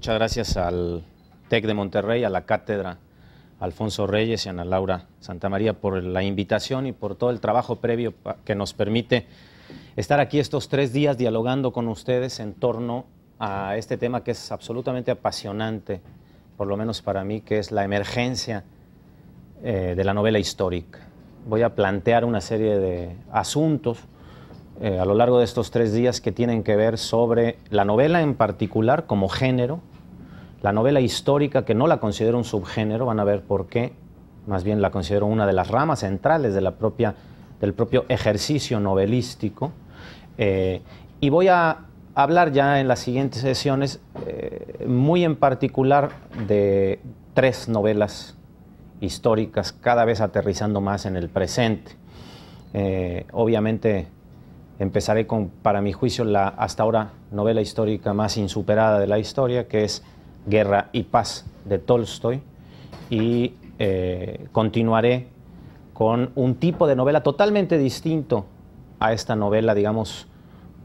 Muchas gracias al TEC de Monterrey, a la cátedra Alfonso Reyes y Ana Laura Santa María, por la invitación y por todo el trabajo previo que nos permite estar aquí estos tres días dialogando con ustedes en torno a este tema que es absolutamente apasionante, por lo menos para mí, que es la emergencia eh, de la novela histórica. Voy a plantear una serie de asuntos eh, a lo largo de estos tres días que tienen que ver sobre la novela en particular como género, la novela histórica que no la considero un subgénero, van a ver por qué, más bien la considero una de las ramas centrales de la propia, del propio ejercicio novelístico. Eh, y voy a hablar ya en las siguientes sesiones eh, muy en particular de tres novelas históricas, cada vez aterrizando más en el presente. obviamente Empezaré con, para mi juicio, la hasta ahora novela histórica más insuperada de la historia, que es Guerra y Paz de Tolstoy, y eh, continuaré con un tipo de novela totalmente distinto a esta novela, digamos,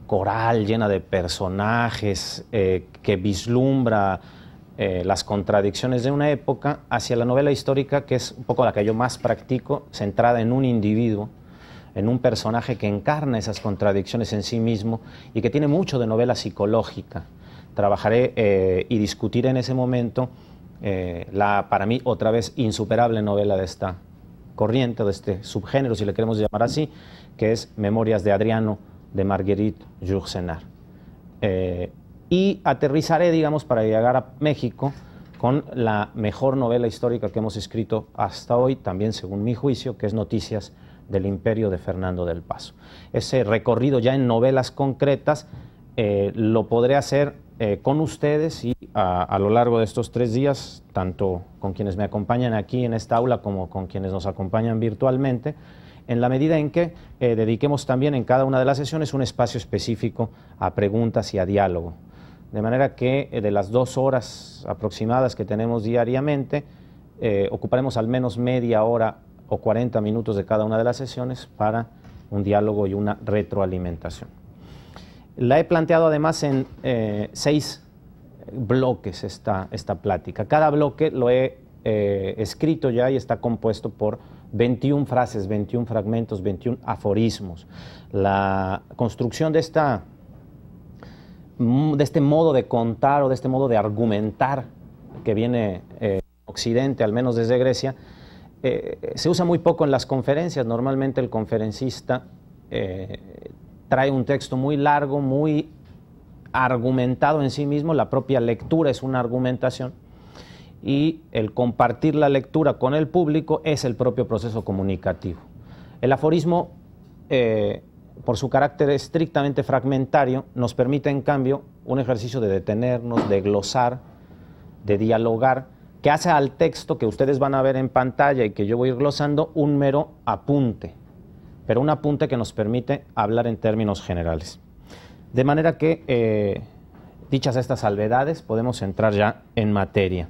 coral, llena de personajes, eh, que vislumbra eh, las contradicciones de una época, hacia la novela histórica, que es un poco la que yo más practico, centrada en un individuo en un personaje que encarna esas contradicciones en sí mismo y que tiene mucho de novela psicológica. Trabajaré eh, y discutiré en ese momento eh, la, para mí, otra vez insuperable novela de esta corriente, de este subgénero, si le queremos llamar así, que es Memorias de Adriano de Marguerite Jursenar. Eh, y aterrizaré, digamos, para llegar a México con la mejor novela histórica que hemos escrito hasta hoy, también según mi juicio, que es Noticias del imperio de Fernando del Paso. Ese recorrido ya en novelas concretas eh, lo podré hacer eh, con ustedes y a, lo largo de estos tres días, tanto con quienes me acompañan aquí en esta aula como con quienes nos acompañan virtualmente, en la medida en que eh, dediquemos también en cada una de las sesiones un espacio específico a preguntas y a diálogo. De manera que de las dos horas aproximadas que tenemos diariamente, ocuparemos al menos media hora o 40 minutos de cada una de las sesiones para un diálogo y una retroalimentación. La he planteado además en eh, seis bloques esta, esta plática. Cada bloque lo he eh, escrito ya y está compuesto por 21 frases, 21 fragmentos, 21 aforismos. La construcción de, esta, de este modo de contar o de este modo de argumentar que viene eh, Occidente, al menos desde Grecia, eh, se usa muy poco en las conferencias. Normalmente el conferencista eh, trae un texto muy largo, muy argumentado en sí mismo. La propia lectura es una argumentación. Y el compartir la lectura con el público es el propio proceso comunicativo. El aforismo, eh, por su carácter estrictamente fragmentario, nos permite en cambio un ejercicio de detenernos, de glosar, de dialogar que hace al texto que ustedes van a ver en pantalla y que yo voy a ir glosando un mero apunte, pero un apunte que nos permite hablar en términos generales. De manera que, eh, dichas estas salvedades, podemos entrar ya en materia.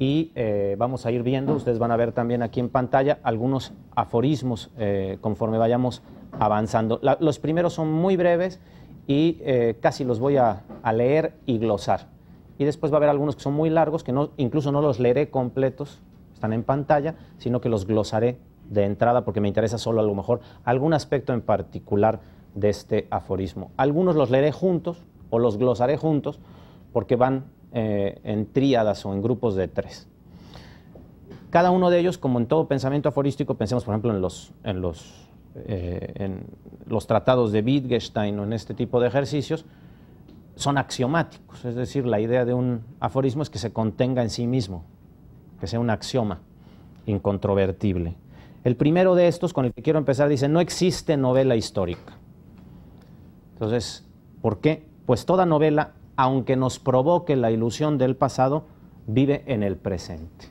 Y eh, vamos a ir viendo, ustedes van a ver también aquí en pantalla algunos aforismos eh, conforme vayamos avanzando. los primeros son muy breves y casi los voy a leer y glosar y después va a haber algunos que son muy largos, que incluso no los leeré completos, están en pantalla, sino que los glosaré de entrada porque me interesa solo a lo mejor algún aspecto en particular de este aforismo. Algunos los leeré juntos o los glosaré juntos porque van eh, en tríadas o en grupos de tres. Cada uno de ellos, como en todo pensamiento aforístico, pensemos por ejemplo en los eh, tratados de Wittgenstein o en este tipo de ejercicios, son axiomáticos, es decir, la idea de un aforismo es que se contenga en sí mismo, que sea un axioma incontrovertible. El primero de estos, con el que quiero empezar, dice, no existe novela histórica. Entonces, ¿por qué? Pues toda novela, aunque nos provoque la ilusión del pasado, vive en el presente.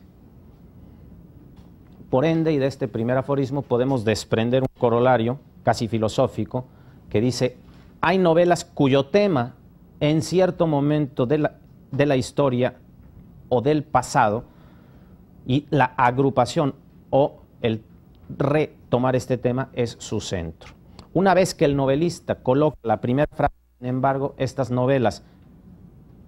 Por ende, y de este primer aforismo podemos desprender un corolario casi filosófico que dice, hay novelas cuyo tema en cierto momento de la, de la historia o del pasado y la agrupación o el retomar este tema es su centro. Una vez que el novelista coloca la primera frase, sin embargo, estas novelas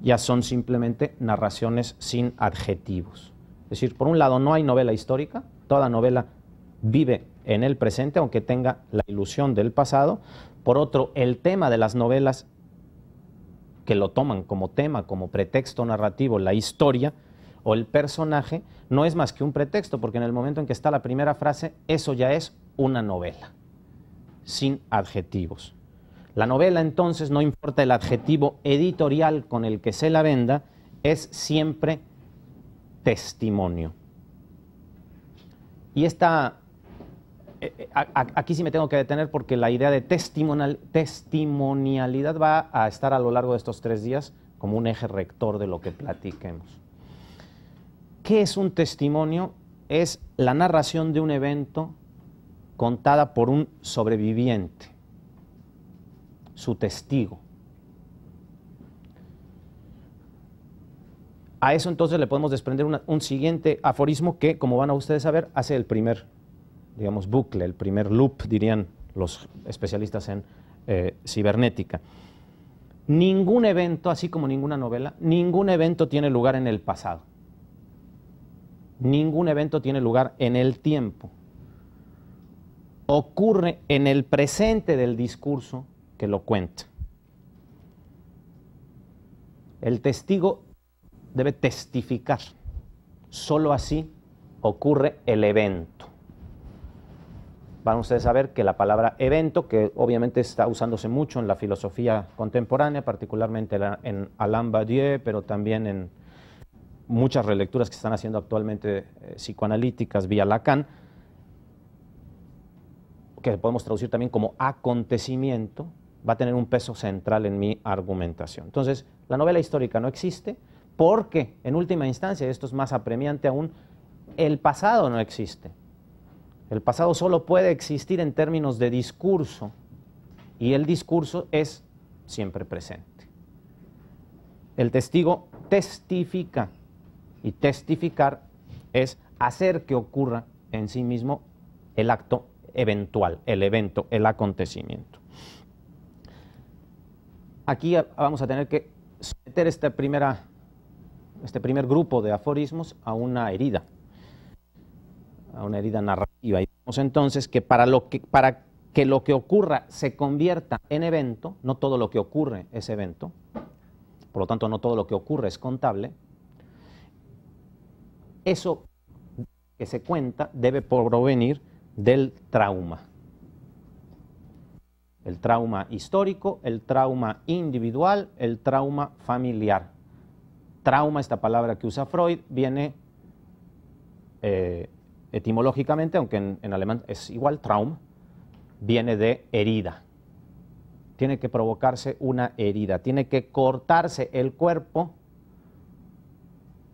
ya son simplemente narraciones sin adjetivos. Es decir, por un lado no hay novela histórica, toda novela vive en el presente, aunque tenga la ilusión del pasado. Por otro, el tema de las novelas que lo toman como tema, como pretexto narrativo, la historia o el personaje, no es más que un pretexto, porque en el momento en que está la primera frase, eso ya es una novela, sin adjetivos. La novela entonces, no importa el adjetivo editorial con el que se la venda, es siempre testimonio. Y esta eh, eh, aquí sí me tengo que detener porque la idea de testimonialidad va a estar a lo largo de estos tres días como un eje rector de lo que platiquemos. ¿Qué es un testimonio? Es la narración de un evento contada por un sobreviviente, su testigo. A eso entonces le podemos desprender un siguiente aforismo que, como van a ustedes a ver, hace el primer digamos, bucle, el primer loop, dirían los especialistas en eh, cibernética. Ningún evento, así como ninguna novela, ningún evento tiene lugar en el pasado. Ningún evento tiene lugar en el tiempo. Ocurre en el presente del discurso que lo cuenta. El testigo debe testificar. Solo así ocurre el evento van ustedes saber que la palabra evento, que obviamente está usándose mucho en la filosofía contemporánea, particularmente en Alain Badieu, pero también en muchas relecturas que están haciendo actualmente eh, psicoanalíticas vía Lacan, que podemos traducir también como acontecimiento, va a tener un peso central en mi argumentación. Entonces, la novela histórica no existe porque, en última instancia, esto es más apremiante aún, el pasado no existe. El pasado solo puede existir en términos de discurso y el discurso es siempre presente. El testigo testifica y testificar es hacer que ocurra en sí mismo el acto eventual, el evento, el acontecimiento. Aquí vamos a tener que someter esta primera, este primer grupo de aforismos a una herida a una herida narrativa. Y vemos entonces que para, lo que para que lo que ocurra se convierta en evento, no todo lo que ocurre es evento, por lo tanto no todo lo que ocurre es contable, eso que se cuenta debe provenir del trauma. El trauma histórico, el trauma individual, el trauma familiar. Trauma, esta palabra que usa Freud, viene eh, Etimológicamente, aunque en, alemán es igual, Traum, viene de herida. Tiene que provocarse una herida, tiene que cortarse el cuerpo,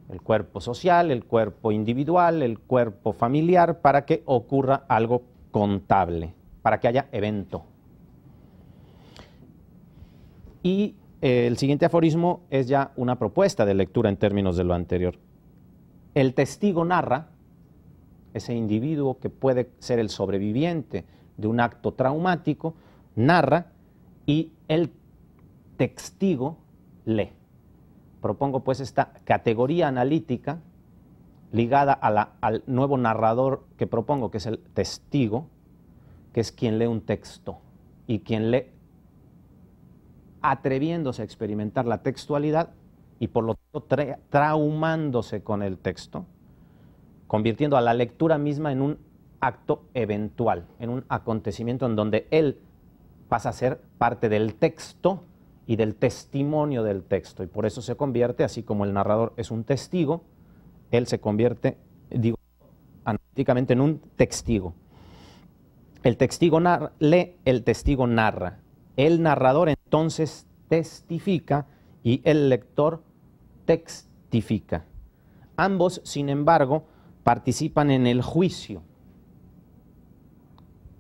el cuerpo social, el cuerpo individual, el cuerpo familiar, para que ocurra algo contable, para que haya evento. Y eh, el siguiente aforismo es ya una propuesta de lectura en términos de lo anterior. El testigo narra, ese individuo que puede ser el sobreviviente de un acto traumático, narra y el testigo lee. Propongo pues esta categoría analítica ligada al nuevo narrador que propongo, que es el testigo, que es quien lee un texto y quien lee atreviéndose a experimentar la textualidad y por lo tanto traumándose con el texto convirtiendo a la lectura misma en un acto eventual, en un acontecimiento en donde él pasa a ser parte del texto y del testimonio del texto. Y por eso se convierte, así como el narrador es un testigo, él se convierte, digo, analíticamente en un testigo. El testigo lee, el testigo narra. El narrador entonces testifica y el lector textifica. Ambos, sin embargo, participan en el juicio.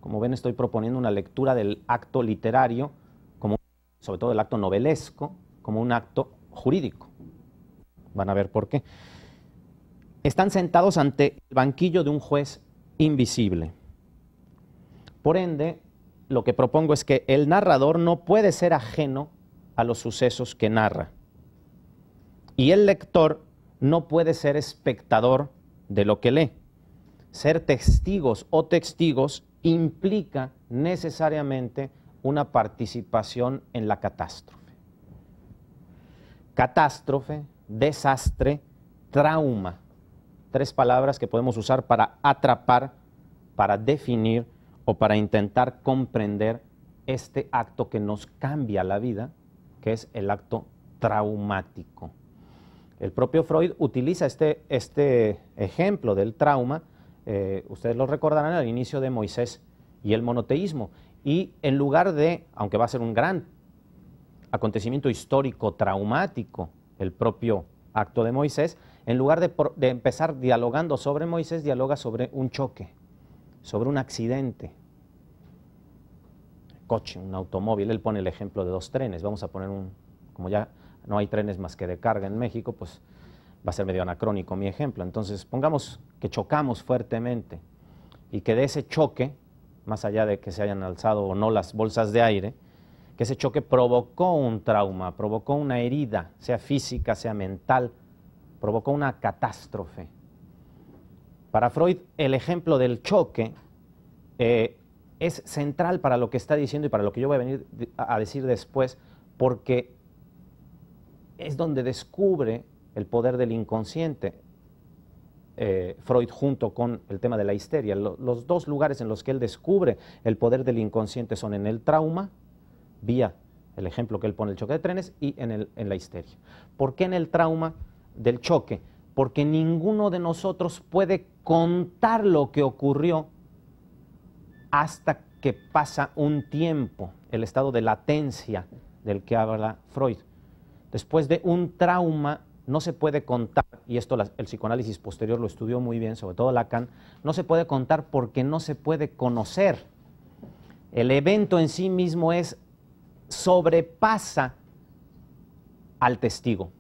Como ven, estoy proponiendo una lectura del acto literario, como, sobre todo del acto novelesco, como un acto jurídico. Van a ver por qué. Están sentados ante el banquillo de un juez invisible. Por ende, lo que propongo es que el narrador no puede ser ajeno a los sucesos que narra. Y el lector no puede ser espectador de lo que lee. Ser testigos o testigos implica necesariamente una participación en la catástrofe. Catástrofe, desastre, trauma. Tres palabras que podemos usar para atrapar, para definir o para intentar comprender este acto que nos cambia la vida, que es el acto traumático. El propio Freud utiliza este, este ejemplo del trauma, eh, ustedes lo recordarán al inicio de Moisés y el monoteísmo, y en lugar de, aunque va a ser un gran acontecimiento histórico traumático, el propio acto de Moisés, en lugar de, de, empezar dialogando sobre Moisés, dialoga sobre un choque, sobre un accidente. Coche, un automóvil, él pone el ejemplo de dos trenes, vamos a poner un, como ya no hay trenes más que de carga en México, pues va a ser medio anacrónico mi ejemplo. Entonces, pongamos que chocamos fuertemente y que de ese choque, más allá de que se hayan alzado o no las bolsas de aire, que ese choque provocó un trauma, provocó una herida, sea física, sea mental, provocó una catástrofe. Para Freud, el ejemplo del choque eh, es central para lo que está diciendo y para lo que yo voy a venir a decir después, porque es donde descubre el poder del inconsciente. Eh, Freud junto con el tema de la histeria. los dos lugares en los que él descubre el poder del inconsciente son en el trauma, vía el ejemplo que él pone, el choque de trenes, y en, el, en la histeria. ¿Por qué en el trauma del choque? Porque ninguno de nosotros puede contar lo que ocurrió hasta que pasa un tiempo, el estado de latencia del que habla Freud. Después de un trauma, no se puede contar, y esto el psicoanálisis posterior lo estudió muy bien, sobre todo Lacan, no se puede contar porque no se puede conocer. El evento en sí mismo es sobrepasa al testigo.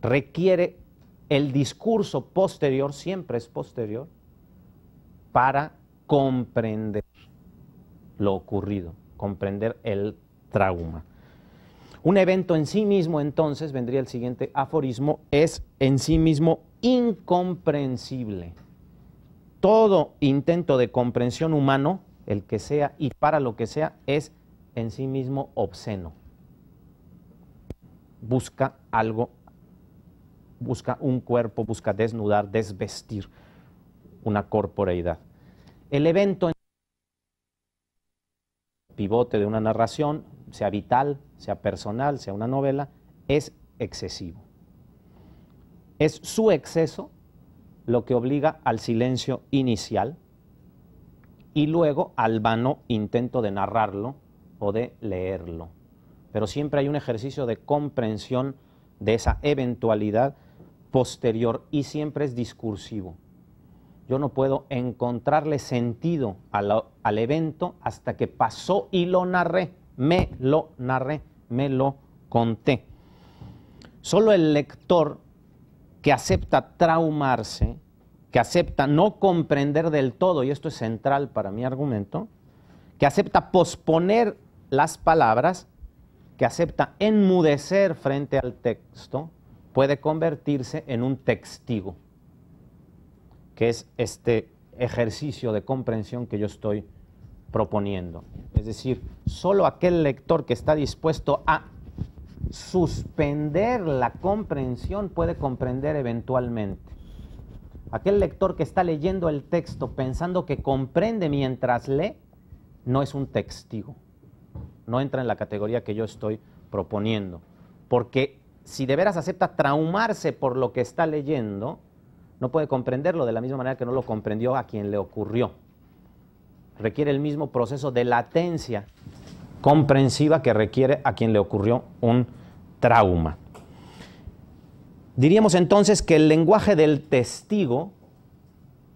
Requiere el discurso posterior, siempre es posterior, para comprender lo ocurrido, comprender el trauma. Un evento en sí mismo, entonces, vendría el siguiente aforismo, es en sí mismo incomprensible. Todo intento de comprensión humano, el que sea y para lo que sea, es en sí mismo obsceno. Busca algo, busca un cuerpo, busca desnudar, desvestir una corporeidad. El evento en pivote de una narración, sea vital, sea personal, sea una novela, es excesivo. Es su exceso lo que obliga al silencio inicial y luego al vano intento de narrarlo o de leerlo. Pero siempre hay un ejercicio de comprensión de esa eventualidad posterior y siempre es discursivo. Yo no puedo encontrarle sentido al, al evento hasta que pasó y lo narré, me lo narré me lo conté. Solo el lector que acepta traumarse, que acepta no comprender del todo, y esto es central para mi argumento, que acepta posponer las palabras, que acepta enmudecer frente al texto, puede convertirse en un testigo, que es este ejercicio de comprensión que yo estoy proponiendo. Es decir, solo aquel lector que está dispuesto a suspender la comprensión puede comprender eventualmente. Aquel lector que está leyendo el texto pensando que comprende mientras lee, no es un testigo. No entra en la categoría que yo estoy proponiendo. Porque si de veras acepta traumarse por lo que está leyendo, no puede comprenderlo de la misma manera que no lo comprendió a quien le ocurrió requiere el mismo proceso de latencia comprensiva que requiere a quien le ocurrió un trauma. Diríamos entonces que el lenguaje del testigo,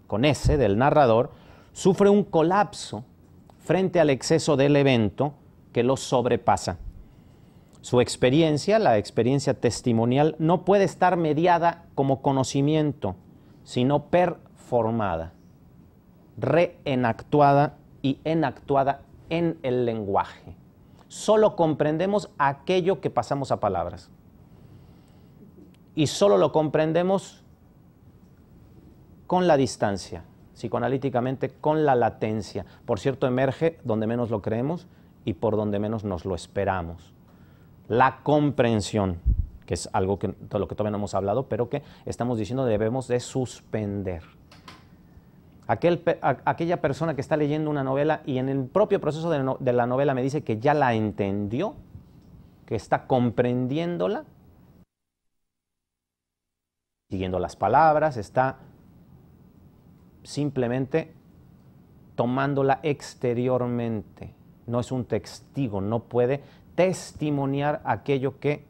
con ese, del narrador, sufre un colapso frente al exceso del evento que lo sobrepasa. Su experiencia, la experiencia testimonial, no puede estar mediada como conocimiento, sino performada reenactuada y enactuada en el lenguaje. Solo comprendemos aquello que pasamos a palabras. Y solo lo comprendemos con la distancia, psicoanalíticamente con la latencia. Por cierto, emerge donde menos lo creemos y por donde menos nos lo esperamos. La comprensión, que es algo que, de lo que todavía hemos hablado, pero que estamos diciendo debemos de suspender aquella persona que está leyendo una novela y en el propio proceso de, la novela me dice que ya la entendió, que está comprendiéndola, siguiendo las palabras, está simplemente tomándola exteriormente. No es un testigo, no puede testimoniar aquello que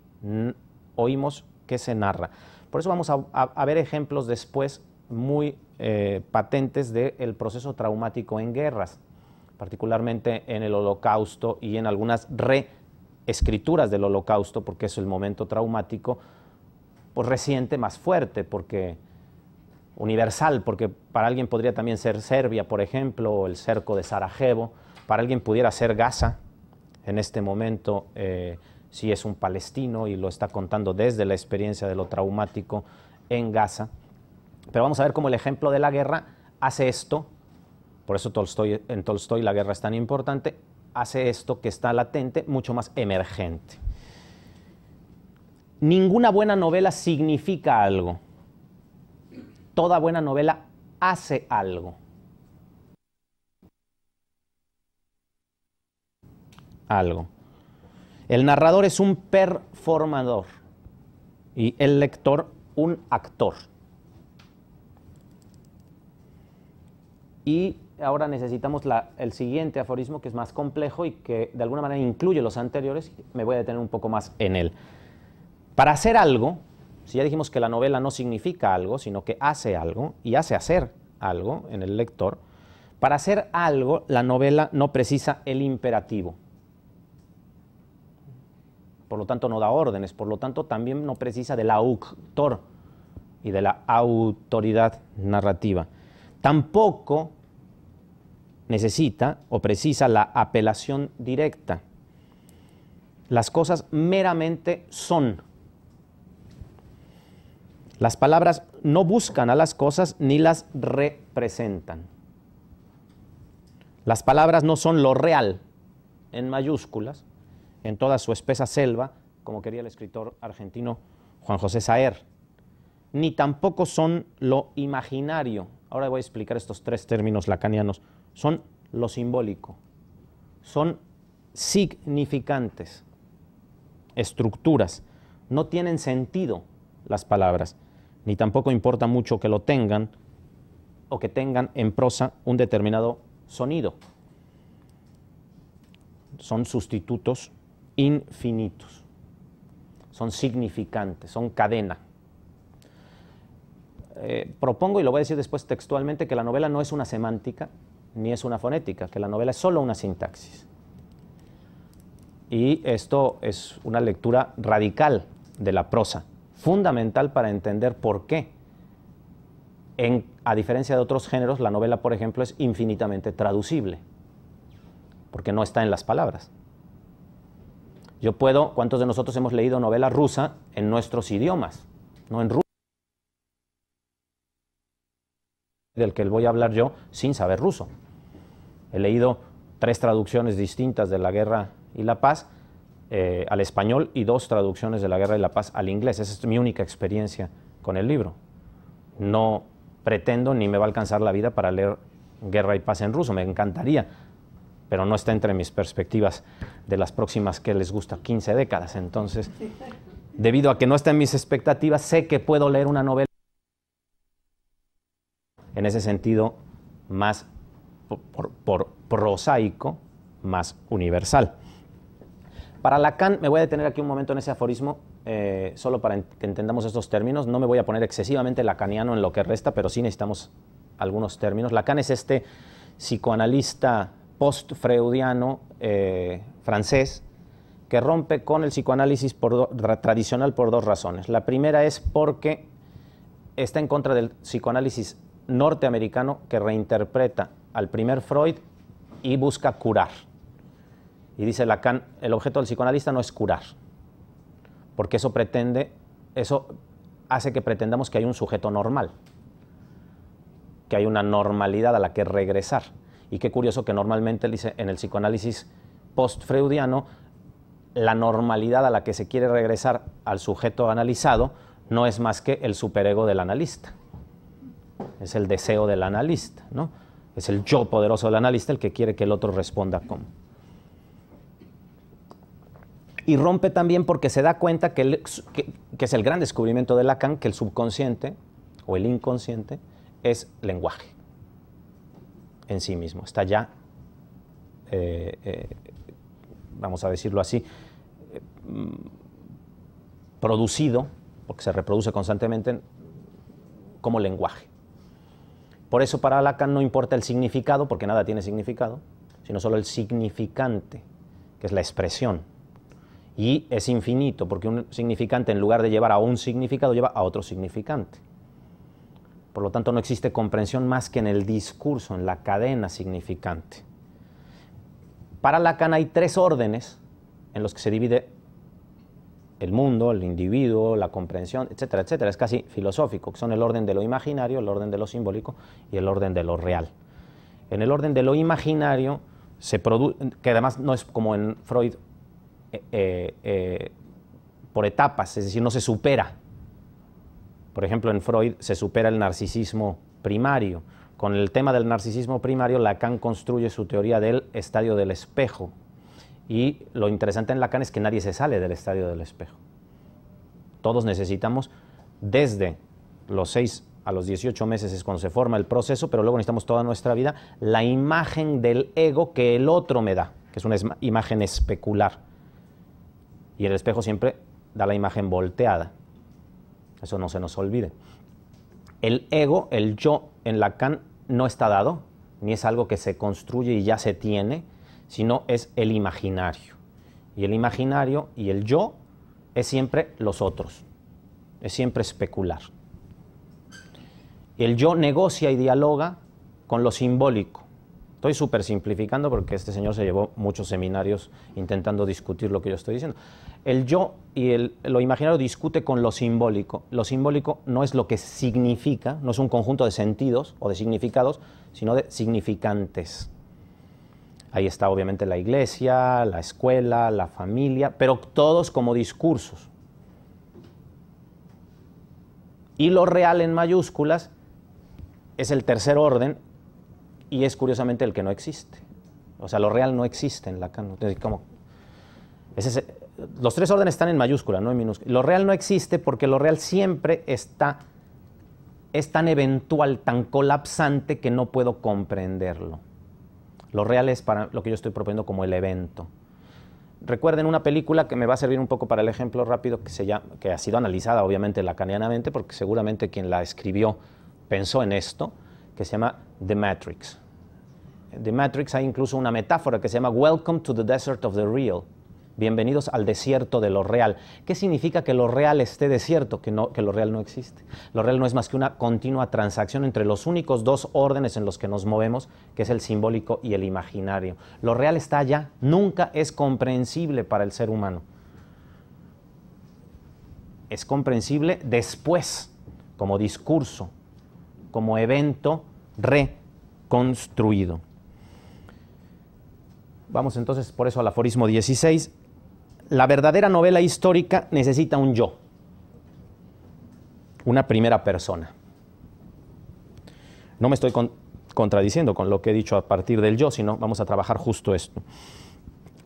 oímos que se narra. Por eso vamos a ver ejemplos después muy eh, patentes del proceso traumático en guerras, particularmente en el holocausto y en algunas reescrituras del holocausto, porque es el momento traumático pues, reciente más fuerte, porque universal, porque para alguien podría también ser Serbia, por ejemplo, o el cerco de Sarajevo, para alguien pudiera ser Gaza en este momento. Eh, si es un palestino y lo está contando desde la experiencia de lo traumático en Gaza. Pero vamos a ver cómo el ejemplo de la guerra hace esto, por eso en Tolstoy la guerra es tan importante, hace esto que está latente, mucho más emergente. Ninguna buena novela significa algo. Toda buena novela hace algo. Algo. El narrador es un performador y el lector un actor. Y ahora necesitamos el siguiente aforismo que es más complejo y que de alguna manera incluye los anteriores. Me voy a detener un poco más en él. Para hacer algo, si ya dijimos que la novela no significa algo, sino que hace algo y hace hacer algo en el lector, para hacer algo la novela no precisa el imperativo. Por lo tanto, no da órdenes, por lo tanto, también no precisa del autor y de la autoridad narrativa. Tampoco necesita o precisa la apelación directa. Las cosas meramente son. Las palabras no buscan a las cosas ni las representan. Las palabras no son lo real, en mayúsculas, en toda su espesa selva, como quería el escritor argentino Juan José Saer, ni tampoco son lo imaginario, Ahora voy a explicar estos tres términos lacanianos. Son lo simbólico, son significantes, estructuras. No tienen sentido las palabras, ni tampoco importa mucho que lo tengan o que tengan en prosa un determinado sonido. Son sustitutos infinitos, son significantes, son cadena. Eh, propongo, y lo voy a decir después textualmente, que la novela no es una semántica ni es una fonética, que la novela es solo una sintaxis. Y esto es una lectura radical de la prosa, fundamental para entender por qué, a diferencia de otros géneros, la novela, por ejemplo, es infinitamente traducible, porque no está en las palabras. Yo puedo, ¿cuántos de nosotros hemos leído novela rusa en nuestros idiomas? No en ruso. del que voy a hablar yo sin saber ruso. He leído tres traducciones distintas de La Guerra y la Paz eh, al español y dos traducciones de La Guerra y la Paz al inglés. Esa es mi única experiencia con el libro. No pretendo ni me va a alcanzar la vida para leer Guerra y Paz en ruso. Me encantaría, pero no está entre mis perspectivas de las próximas que les gusta 15 décadas. Entonces, debido a que no está en mis expectativas, sé que puedo leer una novela en ese sentido más por, prosaico, más universal. Para Lacan, me voy a detener aquí un momento en ese aforismo, eh, solo para que entendamos estos términos. No me voy a poner excesivamente lacaniano en lo que resta, pero sí necesitamos algunos términos. Lacan es este psicoanalista post-freudiano eh, francés que rompe con el psicoanálisis tradicional por dos razones. La primera es porque está en contra del psicoanálisis norteamericano que reinterpreta al primer Freud y busca curar. Y dice Lacan, el objeto del psicoanalista no es curar, porque eso pretende, eso hace que pretendamos que hay un sujeto normal, que hay una normalidad a la que regresar. Y qué curioso que normalmente dice en el psicoanálisis post-freudiano la normalidad a la que se quiere regresar al sujeto analizado no es más que el superego del analista es el deseo del analista, ¿no? Es el yo poderoso del analista el que quiere que el otro responda como. Y rompe también porque se da cuenta que, que, es el gran descubrimiento de Lacan, que el subconsciente o el inconsciente es lenguaje en sí mismo. Está ya, eh, eh, vamos a decirlo así, eh, producido, porque se reproduce constantemente, como lenguaje. Por eso para Lacan no importa el significado, porque nada tiene significado, sino solo el significante, que es la expresión. Y es infinito, porque un significante en lugar de llevar a un significado, lleva a otro significante. Por lo tanto, no existe comprensión más que en el discurso, en la cadena significante. Para Lacan hay tres órdenes en los que se divide el mundo, el individuo, la comprensión, etcétera, etcétera. Es casi filosófico, que son el orden de lo imaginario, el orden de lo simbólico y el orden de lo real. En el orden de lo imaginario, se que además no es como en Freud eh, eh, eh, por etapas, es decir, no se supera. Por ejemplo, en Freud se supera el narcisismo primario. Con el tema del narcisismo primario, Lacan construye su teoría del estadio del espejo, y lo interesante en Lacan es que nadie se sale del estadio del espejo. Todos necesitamos, desde los 6 a los 18 meses es cuando se forma el proceso, pero luego necesitamos toda nuestra vida, la imagen del ego que el otro me da, que es una imagen especular. Y el espejo siempre da la imagen volteada. Eso no se nos olvide. El ego, el yo en Lacan, no está dado, ni es algo que se construye y ya se tiene, sino es el imaginario. Y el imaginario y el yo es siempre los otros, es siempre especular. El yo negocia y dialoga con lo simbólico. Estoy súper simplificando porque este señor se llevó muchos seminarios intentando discutir lo que yo estoy diciendo. El yo y lo imaginario discute con lo simbólico. Lo simbólico no es lo que significa, no es un conjunto de sentidos o de significados, sino de significantes. Ahí está obviamente la iglesia, la escuela, la familia, pero todos como discursos. Y lo real en mayúsculas es el tercer orden y es curiosamente el que no existe. O sea, lo real no existe en Lacan. Como, los tres órdenes están en mayúscula, no en minúscula. Lo real no existe porque lo real siempre está, es tan eventual, tan colapsante que no puedo comprenderlo. Lo real es para lo que yo estoy proponiendo como el evento. Recuerden una película que me va a servir un poco para el ejemplo rápido, que, que ha sido analizada obviamente lacanianamente, porque seguramente quien la escribió pensó en esto, que se llama The Matrix. The Matrix hay incluso una metáfora que se llama Welcome to the Desert of the Real. Bienvenidos al desierto de lo real. ¿Qué significa que lo real esté desierto? Que, lo real no existe. Lo real no es más que una continua transacción entre los únicos dos órdenes en los que nos movemos, que es el simbólico y el imaginario. Lo real está allá, nunca es comprensible para el ser humano. Es comprensible después, como discurso, como evento reconstruido. Vamos entonces por eso al aforismo 16 la verdadera novela histórica necesita un yo, una primera persona. No me estoy contradiciendo con lo que he dicho a partir del yo, sino vamos a trabajar justo esto.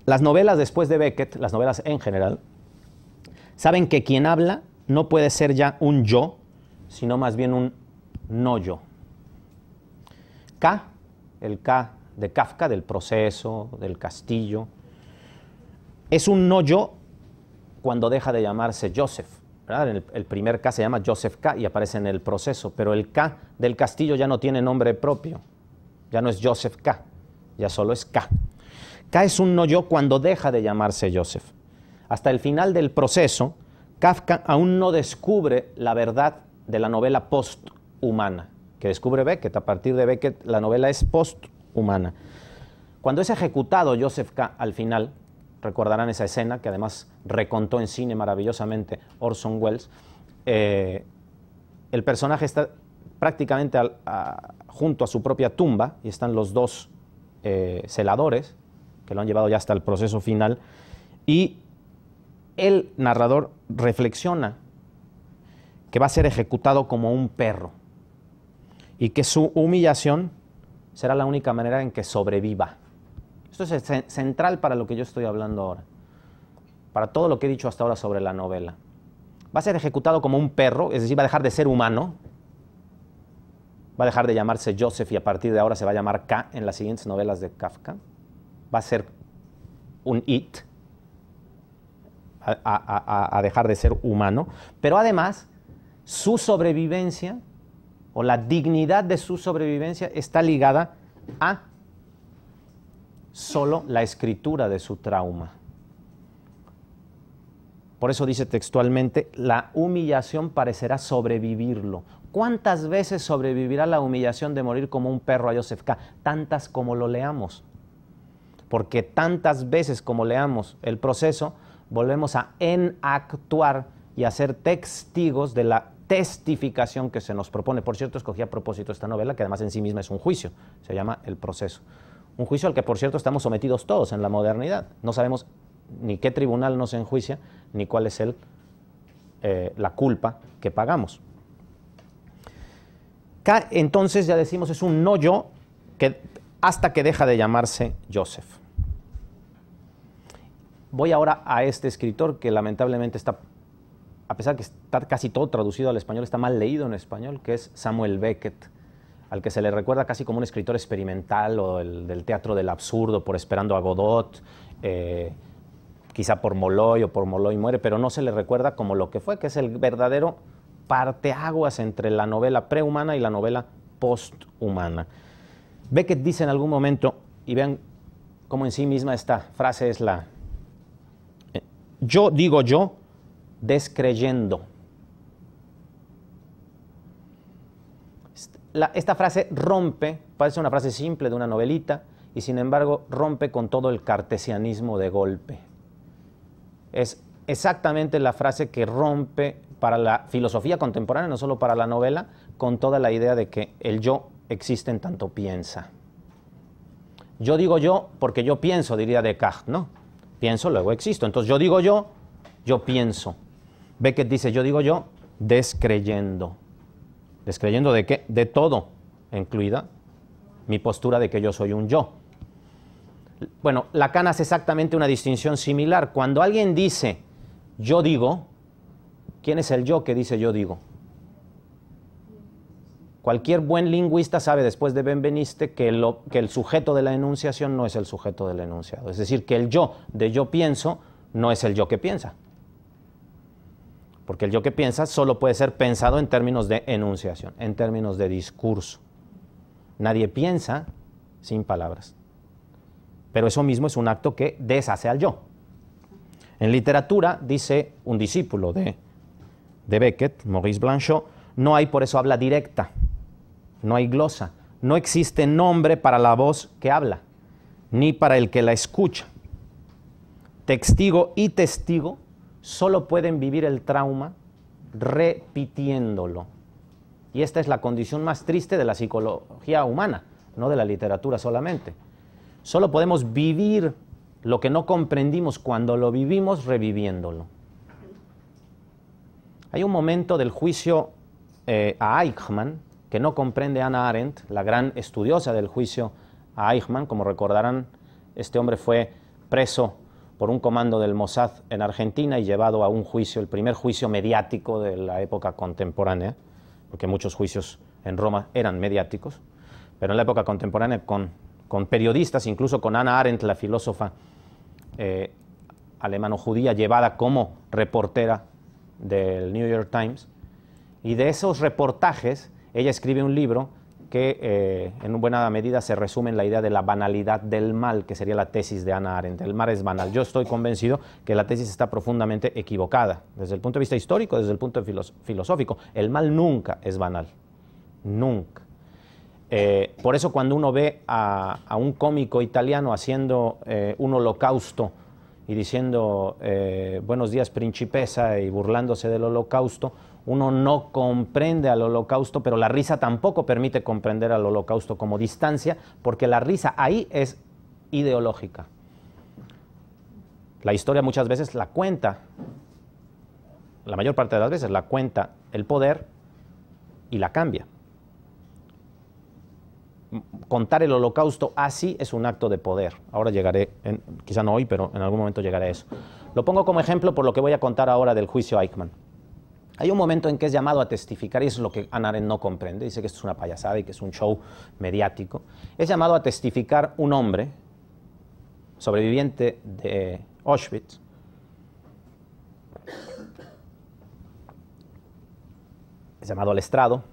Las novelas después de Beckett, las novelas en general, saben que quien habla no puede ser ya un yo, sino más bien un no yo. K, el K de Kafka, del proceso, del castillo, es un no yo cuando deja de llamarse Joseph. El, primer K se llama Joseph K y aparece en el proceso, pero el K del castillo ya no tiene nombre propio, ya no es Joseph K, ya solo es K. K es un no yo cuando deja de llamarse Joseph. Hasta el final del proceso, Kafka aún no descubre la verdad de la novela post-humana, que descubre Beckett. A partir de Beckett, la novela es post-humana. Cuando es ejecutado Joseph K. al final, recordarán esa escena que además recontó en cine maravillosamente Orson Welles, eh, el personaje está prácticamente junto a su propia tumba y están los dos eh, celadores que lo han llevado ya hasta el proceso final y el narrador reflexiona que va a ser ejecutado como un perro y que su humillación será la única manera en que sobreviva. Esto es central para lo que yo estoy hablando ahora, para todo lo que he dicho hasta ahora sobre la novela. Va a ser ejecutado como un perro, es decir, va a dejar de ser humano, va a dejar de llamarse Joseph y a partir de ahora se va a llamar K en las siguientes novelas de Kafka, va a ser un it, a, a dejar de ser humano, pero además su sobrevivencia o la dignidad de su sobrevivencia está ligada a solo la escritura de su trauma. Por eso dice textualmente, la humillación parecerá sobrevivirlo. ¿Cuántas veces sobrevivirá la humillación de morir como un perro a Joseph K? Tantas como lo leamos. Porque tantas veces como leamos el proceso, volvemos a enactuar y a ser testigos de la testificación que se nos propone. Por cierto, escogí a propósito esta novela, que además en sí misma es un juicio, se llama El proceso. Un juicio al que, por cierto, estamos sometidos todos en la modernidad. No sabemos ni qué tribunal nos enjuicia, ni cuál es eh, la culpa que pagamos. Entonces, ya decimos, es un no yo que, hasta que deja de llamarse Joseph. Voy ahora a este escritor que lamentablemente está, a pesar que está casi todo traducido al español, está mal leído en español, que es Samuel Beckett al que se le recuerda casi como un escritor experimental o el, del teatro del absurdo por Esperando a Godot, eh, quizá por Moloy o por Moloy muere, pero no se le recuerda como lo que fue, que es el verdadero parteaguas entre la novela prehumana y la novela posthumana. Beckett dice en algún momento, y vean cómo en sí misma esta frase es la, eh, yo digo yo, descreyendo esta frase rompe, parece una frase simple de una novelita, y sin embargo rompe con todo el cartesianismo de golpe. Es exactamente la frase que rompe para la filosofía contemporánea, no solo para la novela, con toda la idea de que el yo existe en tanto piensa. Yo digo yo porque yo pienso, diría Descartes, ¿no? Pienso, luego existo. Entonces yo digo yo, yo pienso. Beckett dice, yo digo yo, descreyendo. Descreyendo de qué? De todo, incluida mi postura de que yo soy un yo. Bueno, Lacan hace exactamente una distinción similar. Cuando alguien dice yo digo, ¿quién es el yo que dice yo digo? Cualquier buen lingüista sabe después de Benveniste que, lo, que, el sujeto de la enunciación no es el sujeto del enunciado. Es decir, que el yo de yo pienso no es el yo que piensa porque el yo que piensa solo puede ser pensado en términos de enunciación, en términos de discurso. Nadie piensa sin palabras. Pero eso mismo es un acto que deshace al yo. En literatura, dice un discípulo de, de Beckett, Maurice Blanchot, no hay por eso habla directa, no hay glosa, no existe nombre para la voz que habla, ni para el que la escucha. Testigo y testigo solo pueden vivir el trauma repitiéndolo. Y esta es la condición más triste de la psicología humana, no de la literatura solamente. Solo podemos vivir lo que no comprendimos cuando lo vivimos reviviéndolo. Hay un momento del juicio eh, a Eichmann que no comprende Anna Arendt, la gran estudiosa del juicio a Eichmann. Como recordarán, este hombre fue preso por un comando del Mossad en Argentina y llevado a un juicio, el primer juicio mediático de la época contemporánea, porque muchos juicios en Roma eran mediáticos, pero en la época contemporánea con, periodistas, incluso con Ana Arendt, la filósofa eh, alemano-judía, llevada como reportera del New York Times. Y de esos reportajes, ella escribe un libro que eh, en buena medida se resume en la idea de la banalidad del mal, que sería la tesis de Ana Arendt. El mal es banal. Yo estoy convencido que la tesis está profundamente equivocada, desde el punto de vista histórico, desde el punto filosófico. El mal nunca es banal, nunca. Eh, por eso cuando uno ve a, un cómico italiano haciendo eh, un holocausto y diciendo buenos días principesa y burlándose del holocausto, uno no comprende al holocausto, pero la risa tampoco permite comprender al holocausto como distancia, porque la risa ahí es ideológica. La historia muchas veces la cuenta, la mayor parte de las veces la cuenta el poder y la cambia. Contar el holocausto así es un acto de poder. Ahora llegaré, quizá no hoy, pero en algún momento llegaré a eso. Lo pongo como ejemplo por lo que voy a contar ahora del juicio Eichmann. Hay un momento en que es llamado a testificar, y eso es lo que Anaren no comprende, dice que esto es una payasada y que es un show mediático. Es llamado a testificar un hombre, sobreviviente de Auschwitz, es llamado al estrado,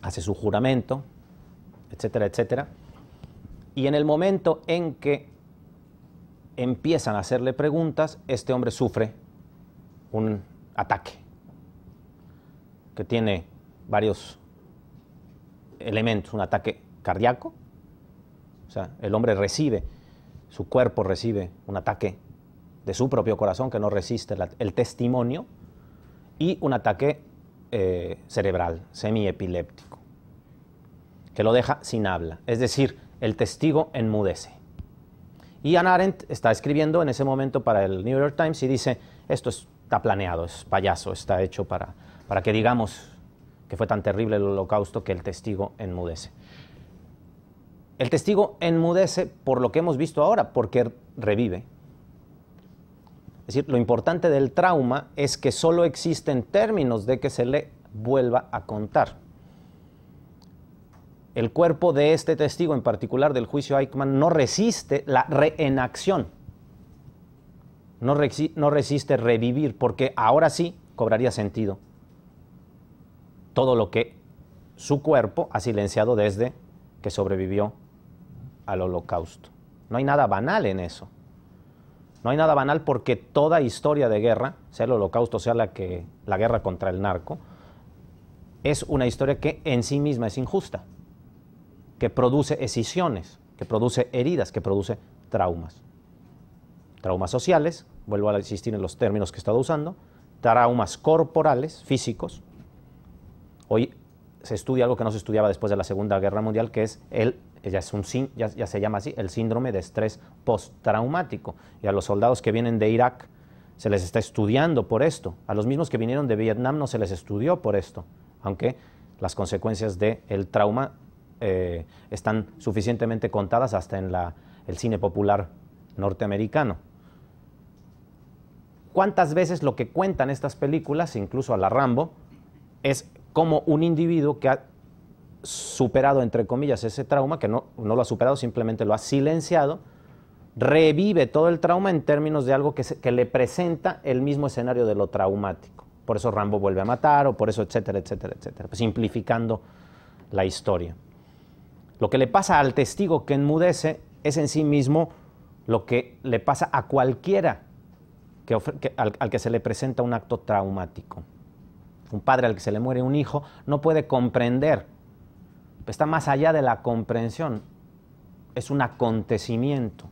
hace su juramento, etcétera, etcétera. Y en el momento en que empiezan a hacerle preguntas, este hombre sufre un ataque que tiene varios elementos, un ataque cardíaco, o sea, el hombre recibe, su cuerpo recibe un ataque de su propio corazón que no resiste el, testimonio, y un ataque eh, cerebral, semiepiléptico, que lo deja sin habla, es decir, el testigo enmudece. Y Ann Arendt está escribiendo en ese momento para el New York Times y dice, esto está planeado, es payaso, está hecho para para que digamos que fue tan terrible el holocausto que el testigo enmudece. El testigo enmudece por lo que hemos visto ahora, porque revive. Es decir, lo importante del trauma es que solo existen términos de que se le vuelva a contar. El cuerpo de este testigo, en particular del juicio Eichmann, no resiste la reenacción. No, no resiste revivir, porque ahora sí cobraría sentido todo lo que su cuerpo ha silenciado desde que sobrevivió al holocausto. No hay nada banal en eso. No hay nada banal porque toda historia de guerra, sea el holocausto, sea la, que, la guerra contra el narco, es una historia que en sí misma es injusta, que produce escisiones, que produce heridas, que produce traumas. Traumas sociales, vuelvo a insistir en los términos que he estado usando, traumas corporales, físicos, Hoy se estudia algo que no se estudiaba después de la Segunda Guerra Mundial, que es el, ya, es un, ya se llama así, el síndrome de estrés postraumático. Y a los soldados que vienen de Irak se les está estudiando por esto. A los mismos que vinieron de Vietnam no se les estudió por esto, aunque las consecuencias del trauma eh, están suficientemente contadas hasta en la, el cine popular norteamericano. ¿Cuántas veces lo que cuentan estas películas, incluso a la Rambo, es como un individuo que ha superado, entre comillas, ese trauma, que no, lo ha superado, simplemente lo ha silenciado, revive todo el trauma en términos de algo que, le presenta el mismo escenario de lo traumático. Por eso Rambo vuelve a matar, o por eso, etcétera, etcétera, etcétera. Pues, simplificando la historia. Lo que le pasa al testigo que enmudece es en sí mismo lo que le pasa a cualquiera al que se le presenta un acto traumático un padre al que se le muere un hijo, no puede comprender. Está más allá de la comprensión. Es un acontecimiento.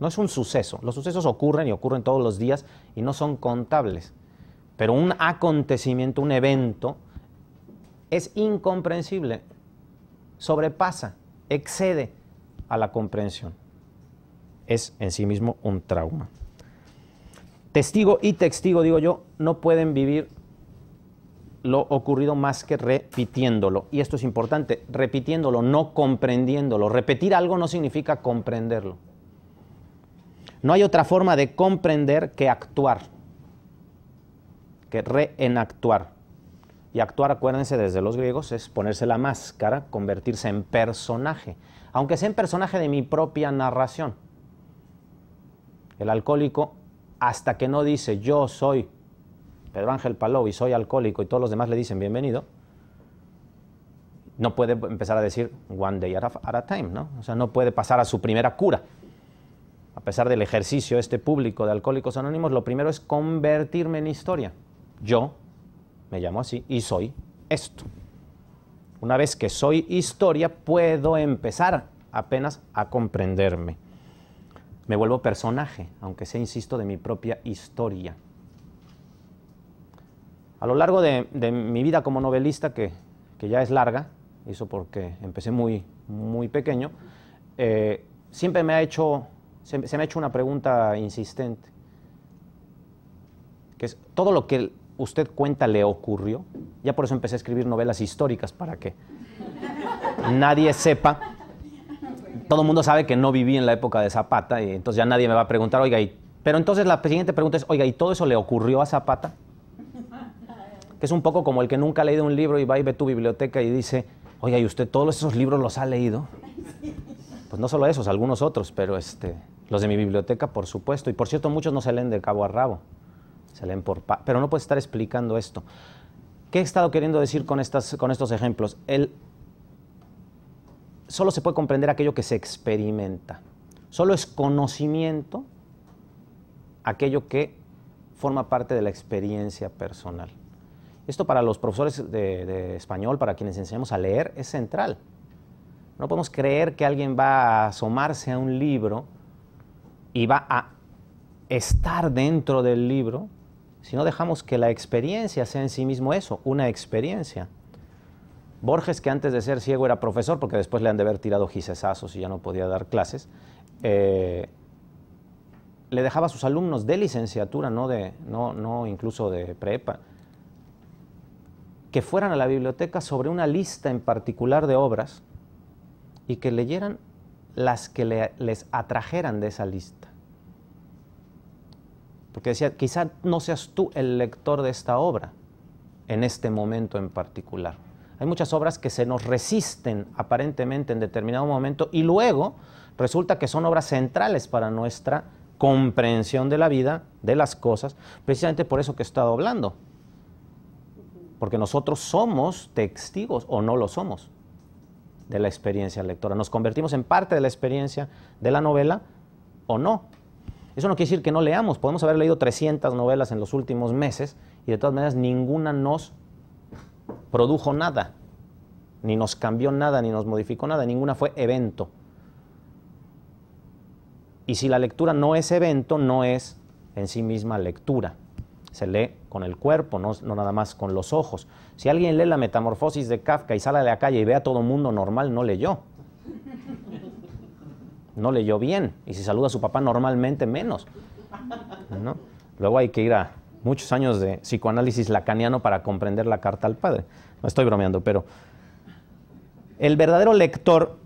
No es un suceso. Los sucesos ocurren y ocurren todos los días y no son contables. Pero un acontecimiento, un evento, es incomprensible. Sobrepasa, excede a la comprensión. Es en sí mismo un trauma. Testigo y testigo, digo yo, no pueden vivir lo ocurrido más que repitiéndolo. Y esto es importante, repitiéndolo, no comprendiéndolo. Repetir algo no significa comprenderlo. No hay otra forma de comprender que actuar, que reenactuar. Y actuar, acuérdense, desde los griegos es ponerse la máscara, convertirse en personaje, aunque sea en personaje de mi propia narración. El alcohólico, hasta que no dice yo soy Pedro Ángel Palou y soy alcohólico y todos los demás le dicen bienvenido, no puede empezar a decir one day at a, time, ¿no? O sea, no puede pasar a su primera cura. A pesar del ejercicio este público de Alcohólicos Anónimos, lo primero es convertirme en historia. Yo me llamo así y soy esto. Una vez que soy historia, puedo empezar apenas a comprenderme. Me vuelvo personaje, aunque sea, insisto, de mi propia historia. A lo largo de, mi vida como novelista, que, ya es larga, eso porque empecé muy, muy pequeño, eh, siempre me ha hecho, se, me ha hecho una pregunta insistente, que es, ¿todo lo que usted cuenta le ocurrió? Ya por eso empecé a escribir novelas históricas, para que nadie sepa. Todo el mundo sabe que no viví en la época de Zapata, y entonces ya nadie me va a preguntar, oiga, pero entonces la siguiente pregunta es, oiga, ¿y todo eso le ocurrió a Zapata? que es un poco como el que nunca ha leído un libro y va y ve tu biblioteca y dice, oye, ¿y usted todos esos libros los ha leído? Pues no solo esos, algunos otros, pero este, los de mi biblioteca, por supuesto. Y por cierto, muchos no se leen de cabo a rabo, se leen por... Pero no puedes estar explicando esto. ¿Qué he estado queriendo decir con, estas, con estos ejemplos? solo se puede comprender aquello que se experimenta. Solo es conocimiento aquello que forma parte de la experiencia personal. Esto para los profesores de, español, para quienes enseñamos a leer, es central. No podemos creer que alguien va a asomarse a un libro y va a estar dentro del libro si no dejamos que la experiencia sea en sí mismo eso, una experiencia. Borges, que antes de ser ciego era profesor, porque después le han de haber tirado gisesazos y ya no podía dar clases, eh, le dejaba a sus alumnos de licenciatura, no, de, no, no incluso de prepa, que fueran a la biblioteca sobre una lista en particular de obras y que leyeran las que les atrajeran de esa lista. Porque decía, quizá no seas tú el lector de esta obra en este momento en particular. Hay muchas obras que se nos resisten aparentemente en determinado momento y luego resulta que son obras centrales para nuestra comprensión de la vida, de las cosas, precisamente por eso que he estado hablando, porque nosotros somos testigos o no lo somos de la experiencia lectora. Nos convertimos en parte de la experiencia de la novela o no. Eso no quiere decir que no leamos. Podemos haber leído 300 novelas en los últimos meses y de todas maneras ninguna nos produjo nada, ni nos cambió nada, ni nos modificó nada. Ninguna fue evento. Y si la lectura no es evento, no es en sí misma lectura se lee con el cuerpo, no, nada más con los ojos. Si alguien lee la metamorfosis de Kafka y sale a la calle y ve a todo mundo normal, no leyó. No leyó bien. Y si saluda a su papá normalmente, menos. Luego hay que ir a muchos años de psicoanálisis lacaniano para comprender la carta al padre. No estoy bromeando, pero el verdadero lector,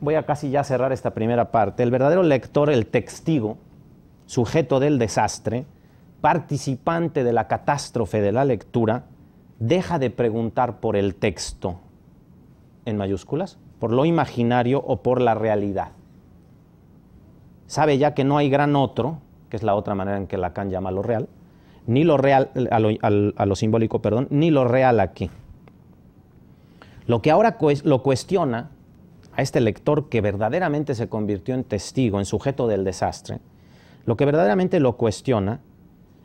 voy a casi ya cerrar esta primera parte, el verdadero lector, el testigo, sujeto del desastre, participante de la catástrofe de la lectura deja de preguntar por el texto en mayúsculas, por lo imaginario o por la realidad. Sabe ya que no hay gran otro, que es la otra manera en que Lacan llama lo real, ni lo real, a lo, lo simbólico, perdón, ni lo real aquí. Lo que ahora lo cuestiona a este lector que verdaderamente se convirtió en testigo, en sujeto del desastre, lo que verdaderamente lo cuestiona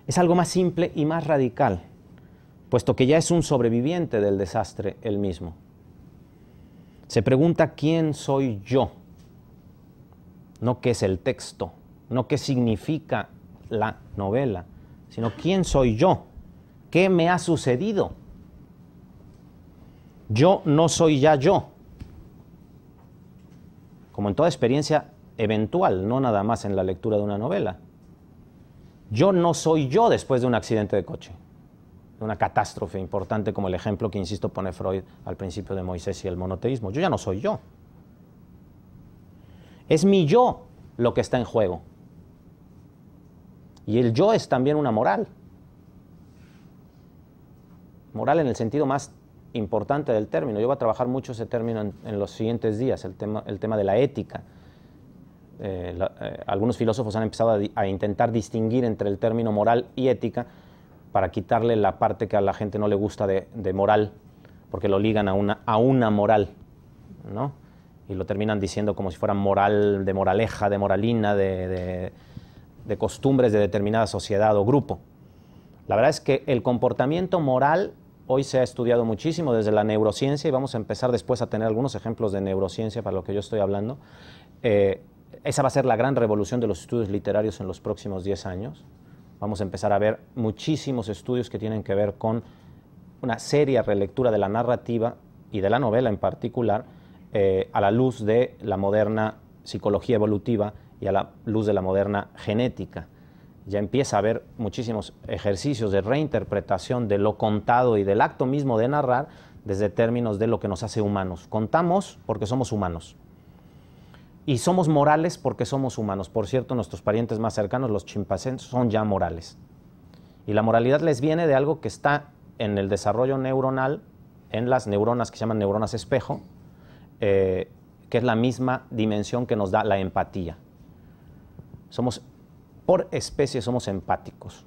es algo más simple y más radical, puesto que ya es un sobreviviente del desastre él mismo. Se pregunta quién soy yo, no qué es el texto, no qué significa la novela, sino quién soy yo, qué me ha sucedido. Yo no soy ya yo, como en toda experiencia eventual, no nada más en la lectura de una novela. Yo no soy yo después de un accidente de coche, de una catástrofe importante como el ejemplo que, insisto, pone Freud al principio de Moisés y el monoteísmo. Yo ya no soy yo. Es mi yo lo que está en juego. Y el yo es también una moral. Moral en el sentido más importante del término. Yo voy a trabajar mucho ese término en, los siguientes días, el tema, el tema de la ética eh, eh, algunos filósofos han empezado a, intentar distinguir entre el término moral y ética para quitarle la parte que a la gente no le gusta de, moral, porque lo ligan a una, a una moral, ¿no? Y lo terminan diciendo como si fuera moral de moraleja, de moralina, de, costumbres de determinada sociedad o grupo. La verdad es que el comportamiento moral hoy se ha estudiado muchísimo desde la neurociencia y vamos a empezar después a tener algunos ejemplos de neurociencia para lo que yo estoy hablando. Eh, esa va a ser la gran revolución de los estudios literarios en los próximos 10 años. Vamos a empezar a ver muchísimos estudios que tienen que ver con una seria relectura de la narrativa y de la novela en particular eh, a la luz de la moderna psicología evolutiva y a la luz de la moderna genética. Ya empieza a haber muchísimos ejercicios de reinterpretación de lo contado y del acto mismo de narrar desde términos de lo que nos hace humanos. Contamos porque somos humanos y somos morales porque somos humanos. Por cierto, nuestros parientes más cercanos, los chimpancés, son ya morales. Y la moralidad les viene de algo que está en el desarrollo neuronal, en las neuronas que se llaman neuronas espejo, eh, que es la misma dimensión que nos da la empatía. Somos, por especie, somos empáticos.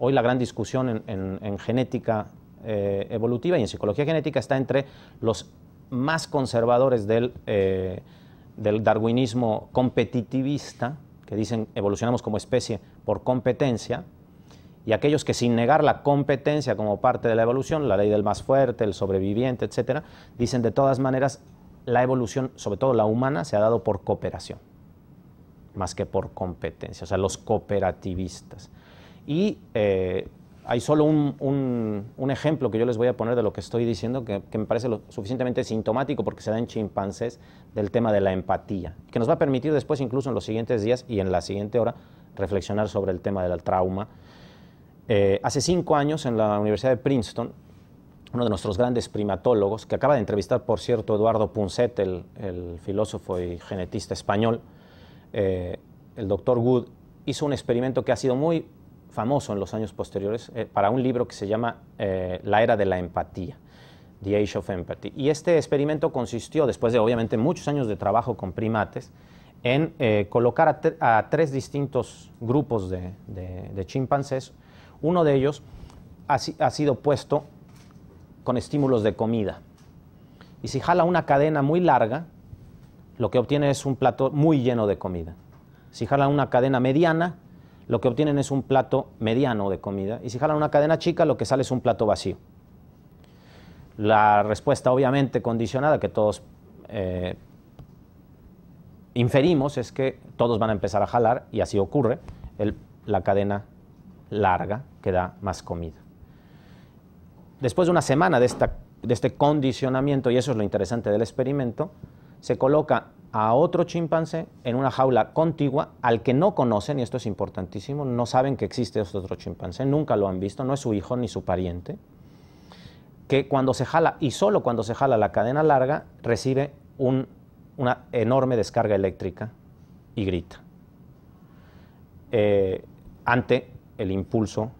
Hoy la gran discusión en, genética eh, evolutiva y en psicología genética está entre los más conservadores del... Eh, del darwinismo competitivista, que dicen evolucionamos como especie por competencia, y aquellos que sin negar la competencia como parte de la evolución, la ley del más fuerte, el sobreviviente, etcétera, dicen de todas maneras la evolución, sobre todo la humana, se ha dado por cooperación, más que por competencia, o sea, los cooperativistas. Y eh, hay solo un, ejemplo que yo les voy a poner de lo que estoy diciendo, que, me parece lo suficientemente sintomático porque se da en chimpancés, del tema de la empatía, que nos va a permitir después, incluso en los siguientes días y en la siguiente hora, reflexionar sobre el tema del trauma. Eh, hace cinco años, en la Universidad de Princeton, uno de nuestros grandes primatólogos, que acaba de entrevistar, por cierto, Eduardo Punset, el, el filósofo y genetista español, eh, el doctor Good hizo un experimento que ha sido muy famoso en los años posteriores eh, para un libro que se llama eh, La Era de la Empatía, The Age of Empathy. Y este experimento consistió, después de obviamente muchos años de trabajo con primates, en eh, colocar a, tres distintos grupos de, chimpancés. Uno de ellos ha sido puesto con estímulos de comida. Y si jala una cadena muy larga, lo que obtiene es un plato muy lleno de comida. Si jala una cadena mediana, lo que obtienen es un plato mediano de comida y si jalan una cadena chica lo que sale es un plato vacío. La respuesta obviamente condicionada que todos eh, inferimos es que todos van a empezar a jalar y así ocurre la cadena larga que da más comida. Después de una semana de este condicionamiento, y eso es lo interesante del experimento, se coloca a otro chimpancé en una jaula contigua al que no conocen, y esto es importantísimo, no saben que existe este otro chimpancé, nunca lo han visto, no es su hijo ni su pariente, que cuando se jala, y solo cuando se jala la cadena larga, recibe una enorme descarga eléctrica y grita eh, ante el impulso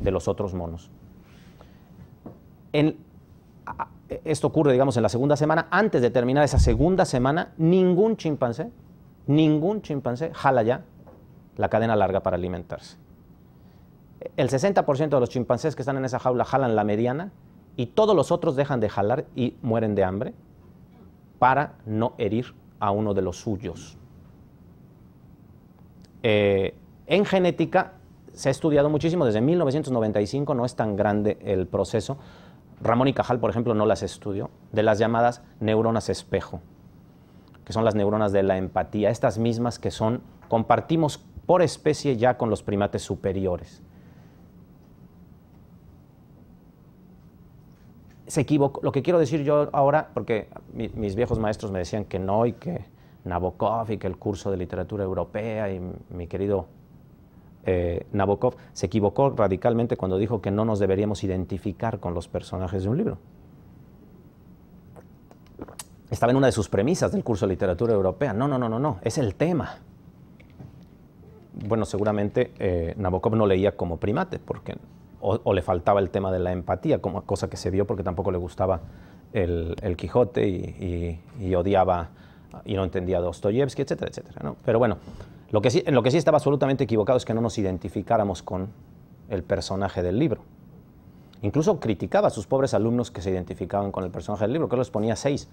de los otros monos. En, esto ocurre, digamos, en la segunda semana, antes de terminar esa segunda semana, ningún chimpancé, ningún chimpancé jala ya la cadena larga para alimentarse. El 60% de los chimpancés que están en esa jaula jalan la mediana y todos los otros dejan de jalar y mueren de hambre para no herir a uno de los suyos. Eh, en genética se ha estudiado muchísimo, desde 1995 no es tan grande el proceso, Ramón y Cajal, por ejemplo, no las estudió, de las llamadas neuronas espejo, que son las neuronas de la empatía, estas mismas que son, compartimos por especie ya con los primates superiores. Se equivocó. Lo que quiero decir yo ahora, porque mis viejos maestros me decían que no y que Nabokov y que el curso de literatura europea y mi querido eh, Nabokov se equivocó radicalmente cuando dijo que no nos deberíamos identificar con los personajes de un libro. Estaba en una de sus premisas del curso de literatura europea. No, no, no, no, no, es el tema. Bueno, seguramente eh, Nabokov no leía como primate, porque o, le faltaba el tema de la empatía, como cosa que se vio porque tampoco le gustaba el, Quijote y, odiaba y no entendía a Dostoyevsky, etcétera, etcétera. Pero bueno, lo que sí, lo que sí estaba absolutamente equivocado es que no nos identificáramos con el personaje del libro. Incluso criticaba a sus pobres alumnos que se identificaban con el personaje del libro, que los ponía seis.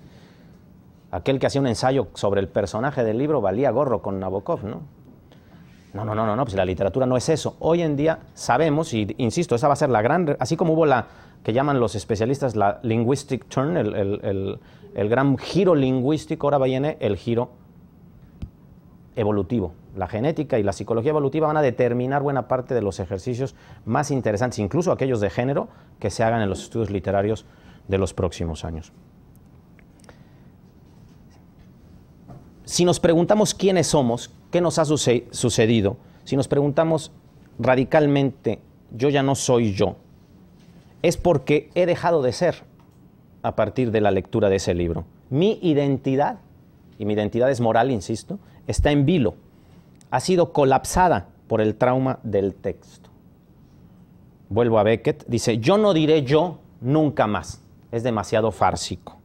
Aquel que hacía un ensayo sobre el personaje del libro valía gorro con Nabokov, ¿no? No, no, no, no, no, pues la literatura no es eso. Hoy en día sabemos, y insisto, esa va a ser la gran, así como hubo la que llaman los especialistas la linguistic turn, el, el, gran giro lingüístico, ahora viene el giro evolutivo. La genética y la psicología evolutiva van a determinar buena parte de los ejercicios más interesantes, incluso aquellos de género, que se hagan en los estudios literarios de los próximos años. Si nos preguntamos quiénes somos, qué nos ha sucedido, si nos preguntamos radicalmente, yo ya no soy yo, es porque he dejado de ser a partir de la lectura de ese libro. Mi identidad, y mi identidad es moral, insisto, está en vilo, ha sido colapsada por el trauma del texto. Vuelvo a Beckett, dice, yo no diré yo nunca más, es demasiado fársico.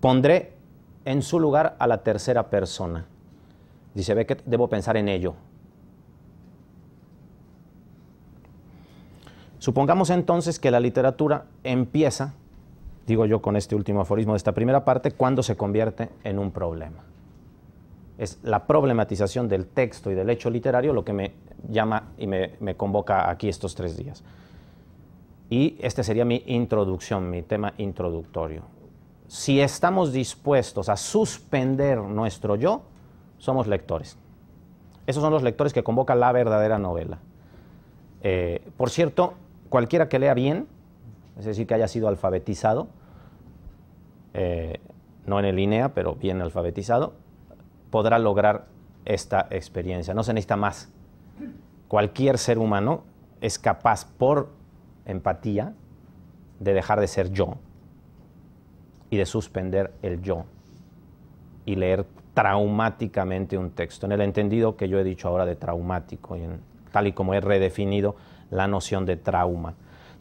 Pondré en su lugar a la tercera persona. Dice Beckett, debo pensar en ello. Supongamos entonces que la literatura empieza, digo yo con este último aforismo de esta primera parte, cuando se convierte en un problema es la problematización del texto y del hecho literario lo que me llama y me, convoca aquí estos tres días. Y este sería mi introducción, mi tema introductorio. Si estamos dispuestos a suspender nuestro yo, somos lectores. Esos son los lectores que convoca la verdadera novela. Eh, por cierto, cualquiera que lea bien, es decir, que haya sido alfabetizado, eh, no en el INEA, pero bien alfabetizado, podrá lograr esta experiencia. No se necesita más. Cualquier ser humano es capaz por empatía de dejar de ser yo y de suspender el yo y leer traumáticamente un texto, en el entendido que yo he dicho ahora de traumático, en, tal y como he redefinido la noción de trauma.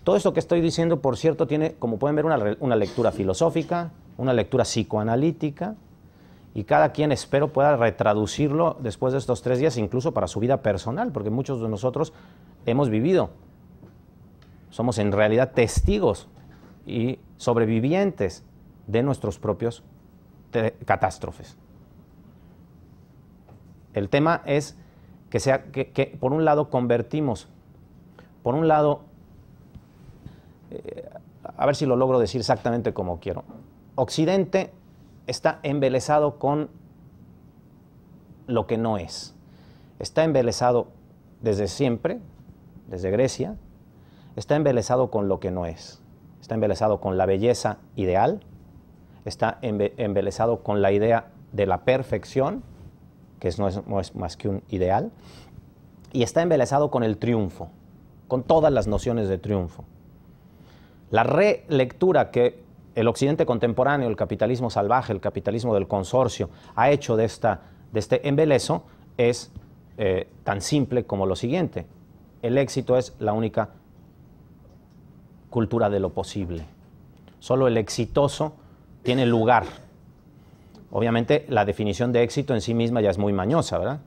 Todo esto que estoy diciendo, por cierto, tiene, como pueden ver, una, una lectura filosófica, una lectura psicoanalítica, y cada quien espero pueda retraducirlo después de estos tres días, incluso para su vida personal, porque muchos de nosotros hemos vivido. Somos en realidad testigos y sobrevivientes de nuestros propios catástrofes. El tema es que, sea, por un lado convertimos, por un lado, eh, a ver si lo logro decir exactamente como quiero, Occidente está embelesado con lo que no es. Está embelesado desde siempre, desde Grecia, está embelesado con lo que no es. Está embelesado con la belleza ideal, está embelezado con la idea de la perfección, que no es, es más que un ideal, y está embelezado con el triunfo, con todas las nociones de triunfo. La relectura que el occidente contemporáneo, el capitalismo salvaje, el capitalismo del consorcio, ha hecho de, esta, de este embeleso es eh, tan simple como lo siguiente. El éxito es la única cultura de lo posible. Solo el exitoso tiene lugar. Obviamente la definición de éxito en sí misma ya es muy mañosa, ¿verdad?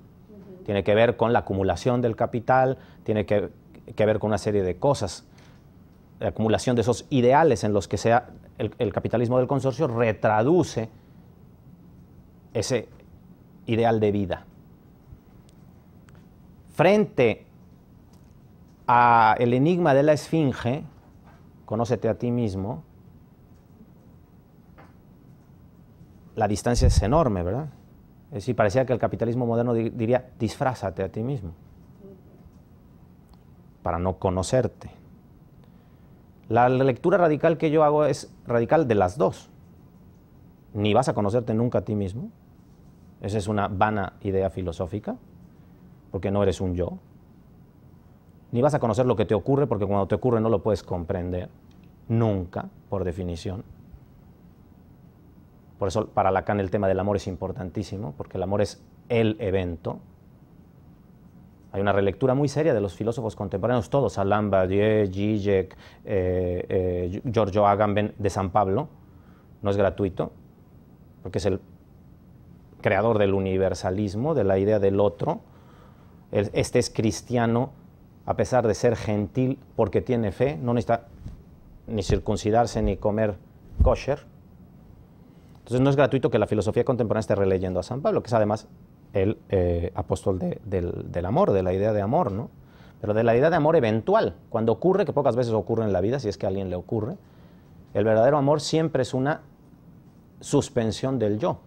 Tiene que ver con la acumulación del capital, tiene que, que ver con una serie de cosas, la acumulación de esos ideales en los que se ha el, capitalismo del consorcio retraduce ese ideal de vida. Frente al enigma de la esfinge, conócete a ti mismo, la distancia es enorme, ¿verdad? Es decir, parecía que el capitalismo moderno diría, disfrázate a ti mismo, para no conocerte. La lectura radical que yo hago es radical de las dos. Ni vas a conocerte nunca a ti mismo. Esa es una vana idea filosófica, porque no eres un yo. Ni vas a conocer lo que te ocurre, porque cuando te ocurre no lo puedes comprender. Nunca, por definición. Por eso para Lacan el tema del amor es importantísimo, porque el amor es el evento, hay una relectura muy seria de los filósofos contemporáneos, todos, Alain Badieu, Zizek, eh, eh, Giorgio Agamben, de San Pablo. No es gratuito, porque es el creador del universalismo, de la idea del otro. Este es cristiano, a pesar de ser gentil, porque tiene fe, no necesita ni circuncidarse ni comer kosher. Entonces no es gratuito que la filosofía contemporánea esté releyendo a San Pablo, que es además el eh, apóstol del, del, amor, de la idea de amor, ¿no? Pero de la idea de amor eventual, cuando ocurre, que pocas veces ocurre en la vida, si es que a alguien le ocurre, el verdadero amor siempre es una suspensión del yo.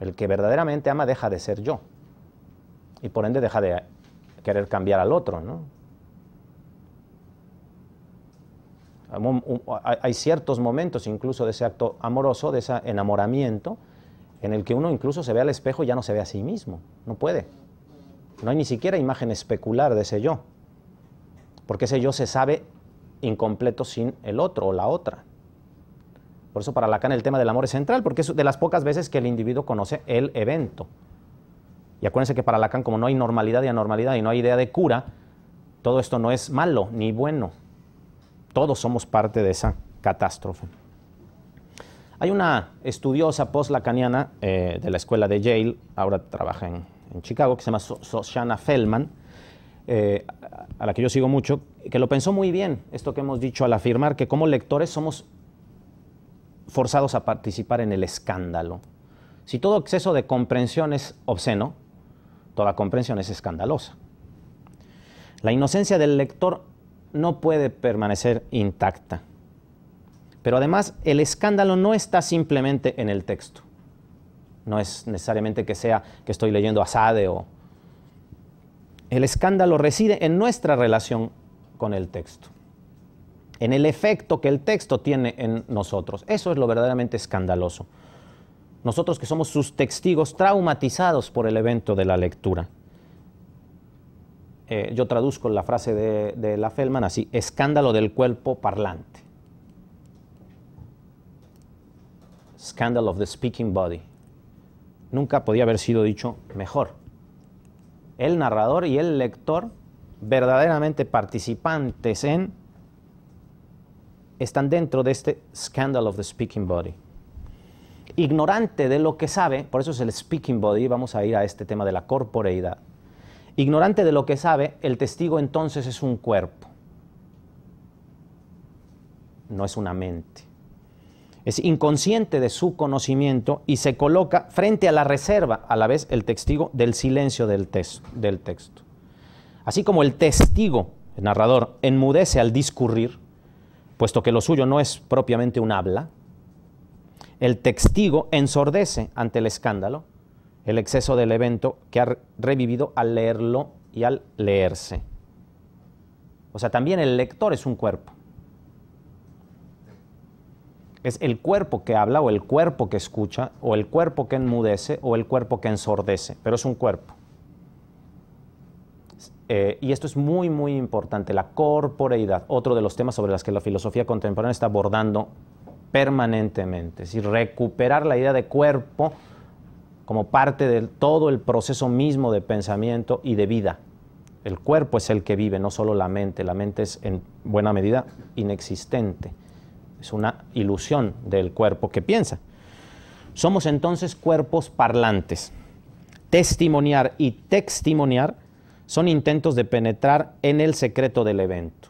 El que verdaderamente ama deja de ser yo y por ende deja de querer cambiar al otro, ¿no? Hay ciertos momentos incluso de ese acto amoroso, de ese enamoramiento, en el que uno incluso se ve al espejo ya no se ve a sí mismo. No puede. No hay ni siquiera imagen especular de ese yo. Porque ese yo se sabe incompleto sin el otro o la otra. Por eso para Lacan el tema del amor es central, porque es de las pocas veces que el individuo conoce el evento. Y acuérdense que para Lacan, como no hay normalidad y anormalidad y no hay idea de cura, todo esto no es malo ni bueno. Todos somos parte de esa catástrofe. Hay una estudiosa post-lacaniana eh, de la escuela de Yale, ahora trabaja en, Chicago, que se llama Soshana Feldman, eh, a la que yo sigo mucho, que lo pensó muy bien, esto que hemos dicho al afirmar que como lectores somos forzados a participar en el escándalo. Si todo exceso de comprensión es obsceno, toda comprensión es escandalosa. La inocencia del lector no puede permanecer intacta. Pero además, el escándalo no está simplemente en el texto. No es necesariamente que sea que estoy leyendo a Sade o... El escándalo reside en nuestra relación con el texto, en el efecto que el texto tiene en nosotros. Eso es lo verdaderamente escandaloso. Nosotros que somos sus testigos traumatizados por el evento de la lectura. Eh, yo traduzco la frase de, de la Feldman así, escándalo del cuerpo parlante. Scandal of the Speaking Body. Nunca podía haber sido dicho mejor. El narrador y el lector, verdaderamente participantes en, están dentro de este Scandal of the Speaking Body. Ignorante de lo que sabe, por eso es el Speaking Body, vamos a ir a este tema de la corporeidad. Ignorante de lo que sabe, el testigo entonces es un cuerpo, no es una mente es inconsciente de su conocimiento y se coloca frente a la reserva, a la vez el testigo del silencio del, del texto. Así como el testigo, el narrador, enmudece al discurrir, puesto que lo suyo no es propiamente un habla, el testigo ensordece ante el escándalo, el exceso del evento que ha revivido al leerlo y al leerse. O sea, también el lector es un cuerpo es el cuerpo que habla o el cuerpo que escucha o el cuerpo que enmudece o el cuerpo que ensordece, pero es un cuerpo. Eh, y esto es muy, muy importante, la corporeidad, otro de los temas sobre los que la filosofía contemporánea está abordando permanentemente, es decir, recuperar la idea de cuerpo como parte de todo el proceso mismo de pensamiento y de vida. El cuerpo es el que vive, no solo la mente, la mente es en buena medida inexistente. Es una ilusión del cuerpo que piensa. Somos entonces cuerpos parlantes. Testimoniar y testimoniar son intentos de penetrar en el secreto del evento,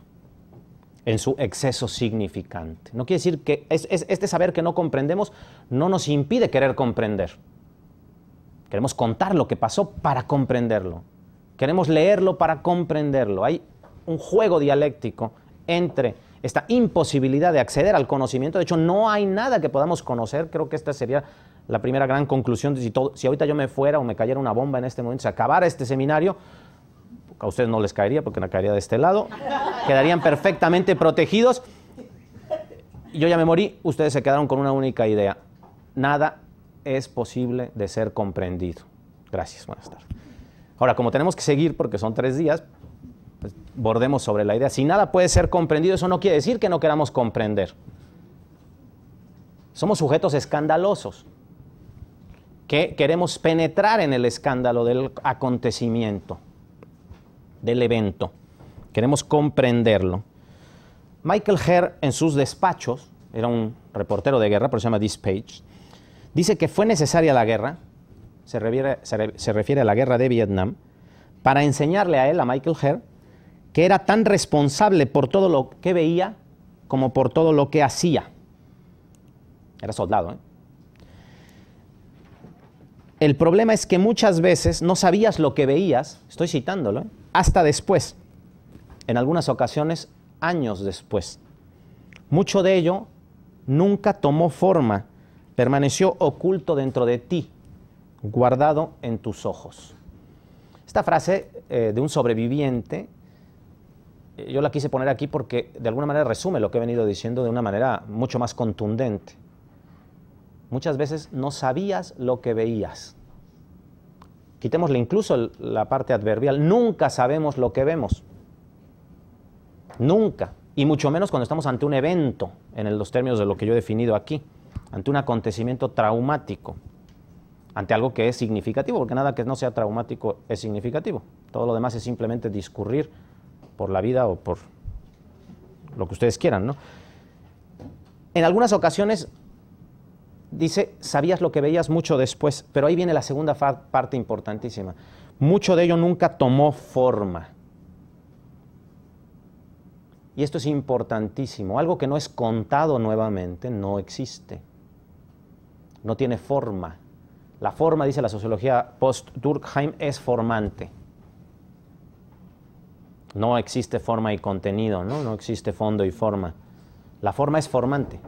en su exceso significante. No quiere decir que este saber que no comprendemos no nos impide querer comprender. Queremos contar lo que pasó para comprenderlo. Queremos leerlo para comprenderlo. Hay un juego dialéctico entre esta imposibilidad de acceder al conocimiento. De hecho, no hay nada que podamos conocer. Creo que esta sería la primera gran conclusión. De si, todo, si ahorita yo me fuera o me cayera una bomba en este momento, se acabara este seminario, a ustedes no les caería porque no caería de este lado, quedarían perfectamente protegidos. Yo ya me morí, ustedes se quedaron con una única idea. Nada es posible de ser comprendido. Gracias, buenas tardes. Ahora, como tenemos que seguir porque son tres días, pues, bordemos sobre la idea. Si nada puede ser comprendido, eso no quiere decir que no queramos comprender. Somos sujetos escandalosos, que queremos penetrar en el escándalo del acontecimiento, del evento. Queremos comprenderlo. Michael Herr en sus despachos, era un reportero de guerra, pero se llama Page, dice que fue necesaria la guerra, se refiere, se refiere a la guerra de Vietnam, para enseñarle a él, a Michael Herr, que era tan responsable por todo lo que veía como por todo lo que hacía. Era soldado. ¿eh? El problema es que muchas veces no sabías lo que veías, estoy citándolo, hasta después, en algunas ocasiones años después. Mucho de ello nunca tomó forma, permaneció oculto dentro de ti, guardado en tus ojos. Esta frase eh, de un sobreviviente yo la quise poner aquí porque de alguna manera resume lo que he venido diciendo de una manera mucho más contundente. Muchas veces no sabías lo que veías. Quitémosle incluso la parte adverbial. Nunca sabemos lo que vemos. Nunca. Y mucho menos cuando estamos ante un evento, en los términos de lo que yo he definido aquí, ante un acontecimiento traumático, ante algo que es significativo, porque nada que no sea traumático es significativo. Todo lo demás es simplemente discurrir por la vida o por lo que ustedes quieran, ¿no? En algunas ocasiones dice, sabías lo que veías mucho después, pero ahí viene la segunda parte importantísima. Mucho de ello nunca tomó forma. Y esto es importantísimo. Algo que no es contado nuevamente no existe. No tiene forma. La forma, dice la sociología post-Durkheim, es formante. No existe forma y contenido, ¿no? No existe fondo y forma. La forma es formante.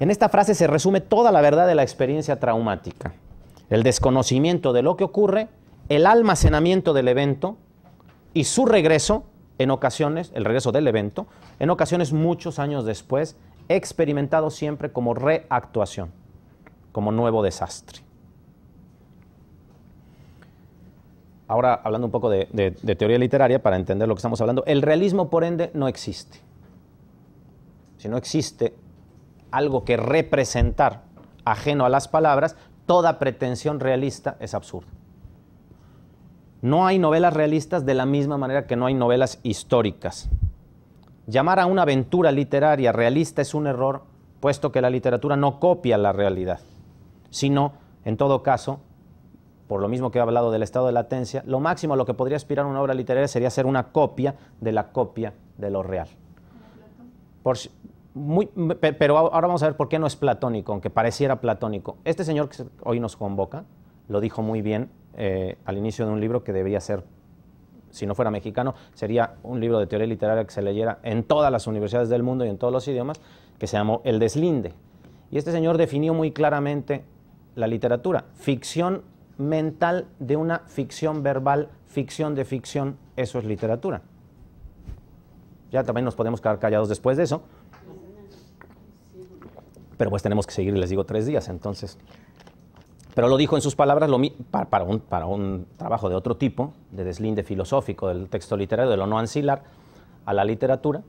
En esta frase se resume toda la verdad de la experiencia traumática. El desconocimiento de lo que ocurre, el almacenamiento del evento y su regreso, en ocasiones, el regreso del evento, en ocasiones muchos años después, experimentado siempre como reactuación, como nuevo desastre. Ahora, hablando un poco de, teoría literaria, para entender lo que estamos hablando, el realismo, por ende, no existe. Si no existe algo que representar ajeno a las palabras, toda pretensión realista es absurda. No hay novelas realistas de la misma manera que no hay novelas históricas. Llamar a una aventura literaria realista es un error, puesto que la literatura no copia la realidad, sino, en todo caso, por lo mismo que he hablado del estado de latencia, lo máximo a lo que podría aspirar una obra literaria sería ser una copia de la copia de lo real. Por, muy, pero ahora vamos a ver por qué no es platónico, aunque pareciera platónico. Este señor que hoy nos convoca lo dijo muy bien eh, al inicio de un libro que debería ser, si no fuera mexicano, sería un libro de teoría literaria que se leyera en todas las universidades del mundo y en todos los idiomas, que se llamó El deslinde. Y este señor definió muy claramente la literatura, ficción mental de una ficción verbal, ficción de ficción, eso es literatura. Ya también nos podemos quedar callados después de eso. Pero pues tenemos que seguir, les digo, tres días, entonces. Pero lo dijo en sus palabras para, un, para, un, trabajo de otro tipo, de deslinde filosófico del texto literario, de lo no ancilar a la literatura,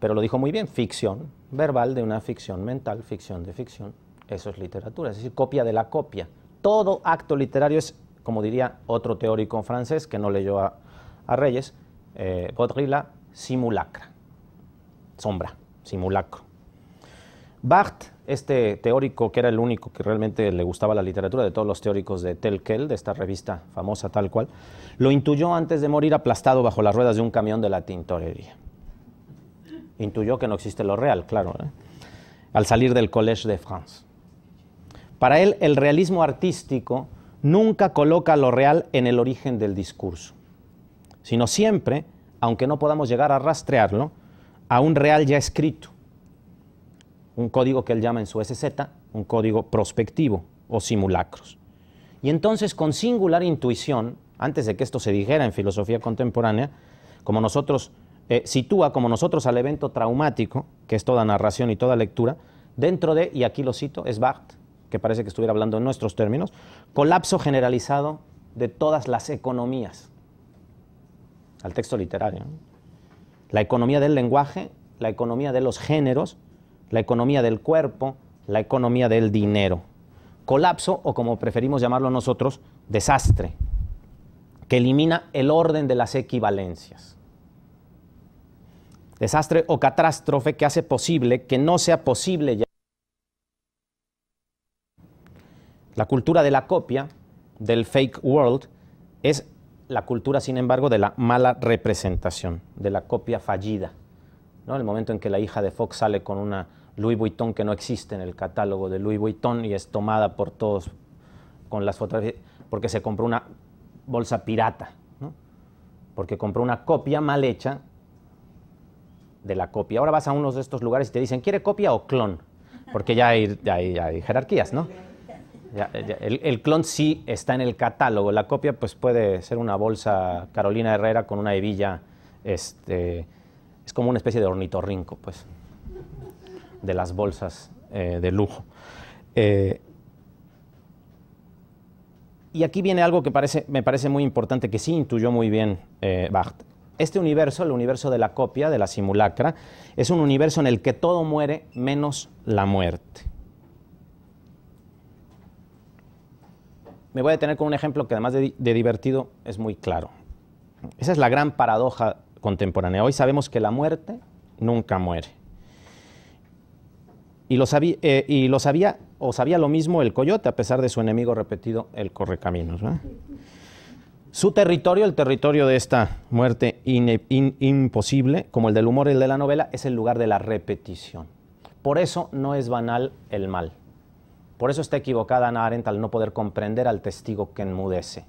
pero lo dijo muy bien, ficción verbal de una ficción mental, ficción de ficción, eso es literatura, es decir, copia de la copia todo acto literario es, como diría otro teórico francés que no leyó a, Reyes, eh, simulacra, sombra, simulacro. Barthes, este teórico que era el único que realmente le gustaba la literatura de todos los teóricos de Telquel, de esta revista famosa tal cual, lo intuyó antes de morir aplastado bajo las ruedas de un camión de la tintorería. Intuyó que no existe lo real, claro. ¿eh? Al salir del Collège de France. Para él, el realismo artístico nunca coloca lo real en el origen del discurso, sino siempre, aunque no podamos llegar a rastrearlo, a un real ya escrito, un código que él llama en su SZ, un código prospectivo o simulacros. Y entonces, con singular intuición, antes de que esto se dijera en filosofía contemporánea, como nosotros eh, sitúa como nosotros al evento traumático, que es toda narración y toda lectura, dentro de, y aquí lo cito, es Barthes, que parece que estuviera hablando en nuestros términos, colapso generalizado de todas las economías. Al texto literario. La economía del lenguaje, la economía de los géneros, la economía del cuerpo, la economía del dinero. Colapso, o como preferimos llamarlo nosotros, desastre, que elimina el orden de las equivalencias. Desastre o catástrofe que hace posible que no sea posible La cultura de la copia, del fake world, es la cultura, sin embargo, de la mala representación, de la copia fallida. ¿no? El momento en que la hija de Fox sale con una Louis Vuitton que no existe en el catálogo de Louis Vuitton y es tomada por todos con las fotografías, porque se compró una bolsa pirata, porque compró una copia mal hecha de la copia. Ahora vas a uno de estos lugares y te dicen, ¿quiere copia o clon? Porque ya hay, ya hay jerarquías, ¿no? el, clon sí está en el catálogo. La copia pues puede ser una bolsa Carolina Herrera con una hebilla. Este, es como una especie de ornitorrinco, pues, de las bolsas eh, de lujo. Eh, y aquí viene algo que me parece muy importante, que sí intuyó muy bien eh, Este universo, el universo de la copia, de la simulacra, es un universo en el que todo muere menos la muerte. me voy a detener con un ejemplo que además de, divertido es muy claro. Esa es la gran paradoja contemporánea. Hoy sabemos que la muerte nunca muere. Y lo, eh, sabía, o sabía lo mismo el coyote, a pesar de su enemigo repetido, el correcaminos. Su territorio, el territorio de esta muerte imposible, como el del humor y el de la novela, es el lugar de la repetición. Por eso no es banal el mal. Por eso está equivocada Ana Arendt al no poder comprender al testigo que enmudece,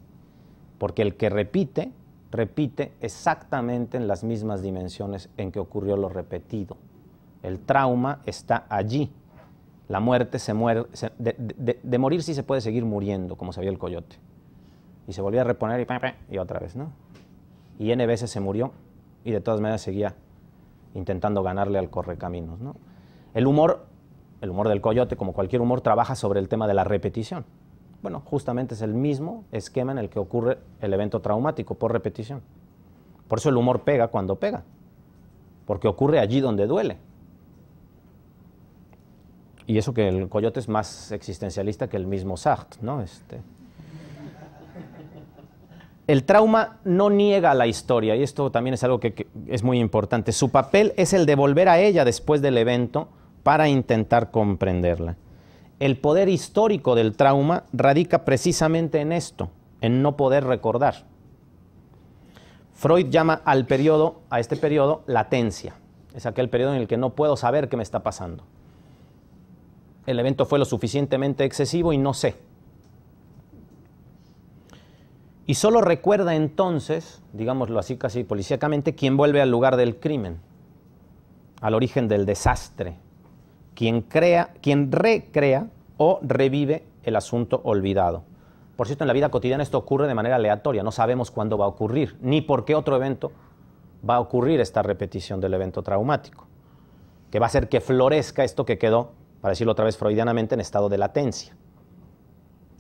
porque el que repite, repite exactamente en las mismas dimensiones en que ocurrió lo repetido. El trauma está allí. La muerte se muere, de, morir sí se puede seguir muriendo, como sabía el coyote. Y se volvía a reponer y, y otra vez, ¿no? Y N veces se murió y de todas maneras seguía intentando ganarle al correcaminos, ¿no? El humor el humor del coyote, como cualquier humor, trabaja sobre el tema de la repetición. Bueno, justamente es el mismo esquema en el que ocurre el evento traumático por repetición. Por eso el humor pega cuando pega, porque ocurre allí donde duele. Y eso que el coyote es más existencialista que el mismo Sartre, ¿no? Este. El trauma no niega la historia, y esto también es algo que, que es muy importante. Su papel es el de volver a ella después del evento para intentar comprenderla. El poder histórico del trauma radica precisamente en esto, en no poder recordar. Freud llama al periodo, a este periodo, latencia. Es aquel periodo en el que no puedo saber qué me está pasando. El evento fue lo suficientemente excesivo y no sé. Y solo recuerda entonces, digámoslo así casi policíacamente, quien vuelve al lugar del crimen, al origen del desastre, quien, crea, quien recrea o revive el asunto olvidado. Por cierto, en la vida cotidiana esto ocurre de manera aleatoria, no sabemos cuándo va a ocurrir, ni por qué otro evento va a ocurrir esta repetición del evento traumático, que va a hacer que florezca esto que quedó, para decirlo otra vez freudianamente, en estado de latencia.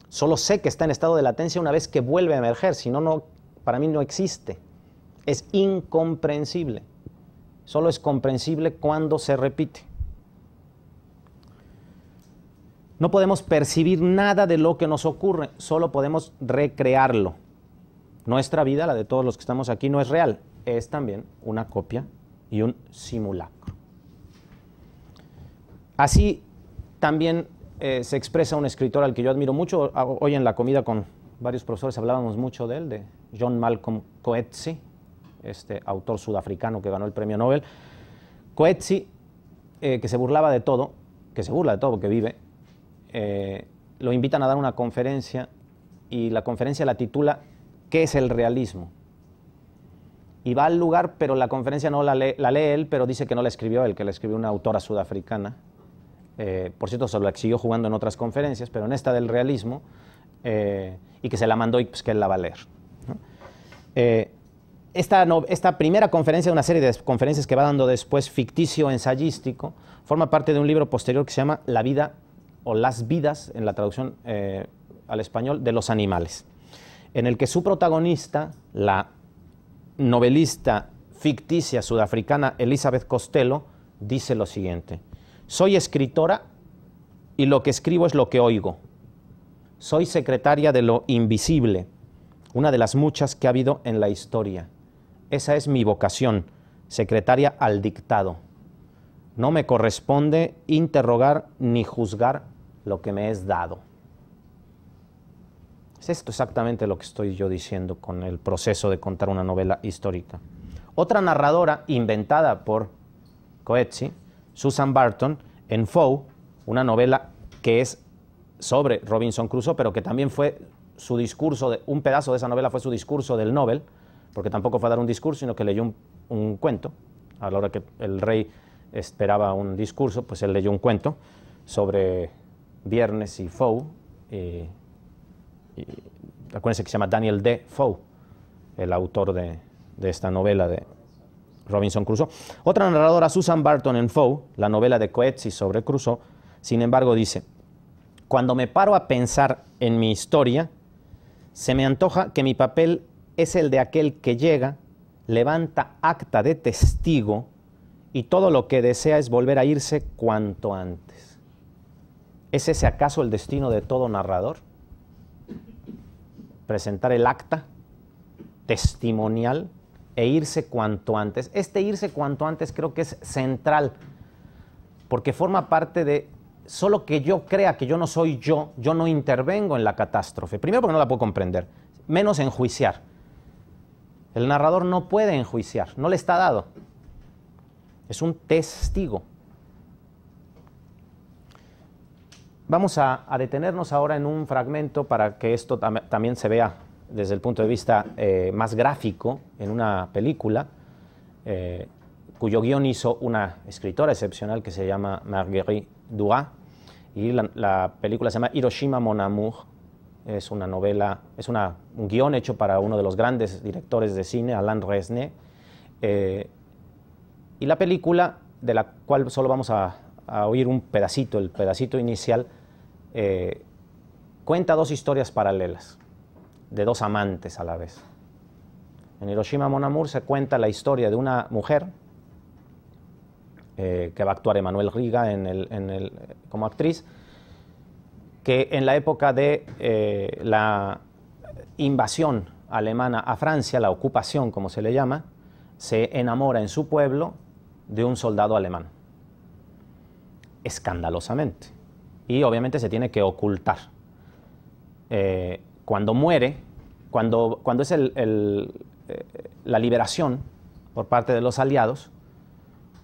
Solo sé que está en estado de latencia una vez que vuelve a emerger, si no, no, para mí no existe. Es incomprensible. Solo es comprensible cuando se repite. No podemos percibir nada de lo que nos ocurre, solo podemos recrearlo. Nuestra vida, la de todos los que estamos aquí, no es real, es también una copia y un simulacro. Así también eh, se expresa un escritor al que yo admiro mucho. Ah, hoy en la comida con varios profesores hablábamos mucho de él, de John Malcolm Coetzee, este autor sudafricano que ganó el premio Nobel. Coetzee, eh, que se burlaba de todo, que se burla de todo porque vive, eh, lo invitan a dar una conferencia y la conferencia la titula ¿Qué es el realismo? Y va al lugar, pero la conferencia no la lee, él, pero dice que no la escribió él, que la escribió una autora sudafricana. Eh, por cierto, se lo siguió jugando en otras conferencias, pero en esta del realismo, eh, y que se la mandó y pues, que él la va a leer. esta, esta, primera conferencia una serie de conferencias que va dando después, ficticio ensayístico, forma parte de un libro posterior que se llama La vida o las vidas, en la traducción eh, al español, de los animales, en el que su protagonista, la novelista ficticia sudafricana Elizabeth Costello, dice lo siguiente, soy escritora y lo que escribo es lo que oigo. Soy secretaria de lo invisible, una de las muchas que ha habido en la historia. Esa es mi vocación, secretaria al dictado. No me corresponde interrogar ni juzgar lo que me es dado. Es esto exactamente lo que estoy yo diciendo con el proceso de contar una novela histórica. Otra narradora inventada por Coetzee, Susan Barton, en Foe, una novela que es sobre Robinson Crusoe, pero que también fue su discurso, de, un pedazo de esa novela fue su discurso del Nobel, porque tampoco fue a dar un discurso, sino que leyó un, un cuento. A la hora que el rey esperaba un discurso, pues él leyó un cuento sobre Viernes y Fou, eh, acuérdense que se llama Daniel D. Fou, el autor de, esta novela de Robinson Crusoe. Otra narradora, Susan Barton en Fou, la novela de Coetzee sobre Crusoe, sin embargo dice, cuando me paro a pensar en mi historia, se me antoja que mi papel es el de aquel que llega, levanta acta de testigo y todo lo que desea es volver a irse cuanto antes. ¿Es ese acaso el destino de todo narrador? Presentar el acta testimonial e irse cuanto antes. Este irse cuanto antes creo que es central, porque forma parte de solo que yo crea que yo no soy yo, yo no intervengo en la catástrofe. Primero porque no la puedo comprender, menos enjuiciar. El narrador no puede enjuiciar, no le está dado. Es un testigo. Vamos a, detenernos ahora en un fragmento para que esto también se vea desde el punto de vista eh, más gráfico en una película eh, cuyo guión hizo una escritora excepcional que se llama Marguerite Duras y la, película se llama Hiroshima Mon Amour. Es una novela, es un guión hecho para uno de los grandes directores de cine, Alain Resnais. Eh, y la película, de la cual solo vamos a oír un pedacito, el pedacito inicial, eh, cuenta dos historias paralelas de dos amantes a la vez. En Hiroshima Mon Amour se cuenta la historia de una mujer eh, que va a actuar Emanuel Riga como actriz, que en la época de eh, la invasión alemana a Francia, la ocupación como se le llama, se enamora en su pueblo de un soldado alemán, escandalosamente y obviamente se tiene que ocultar. Eh, cuando muere, cuando, cuando es eh, la liberación por parte de los aliados,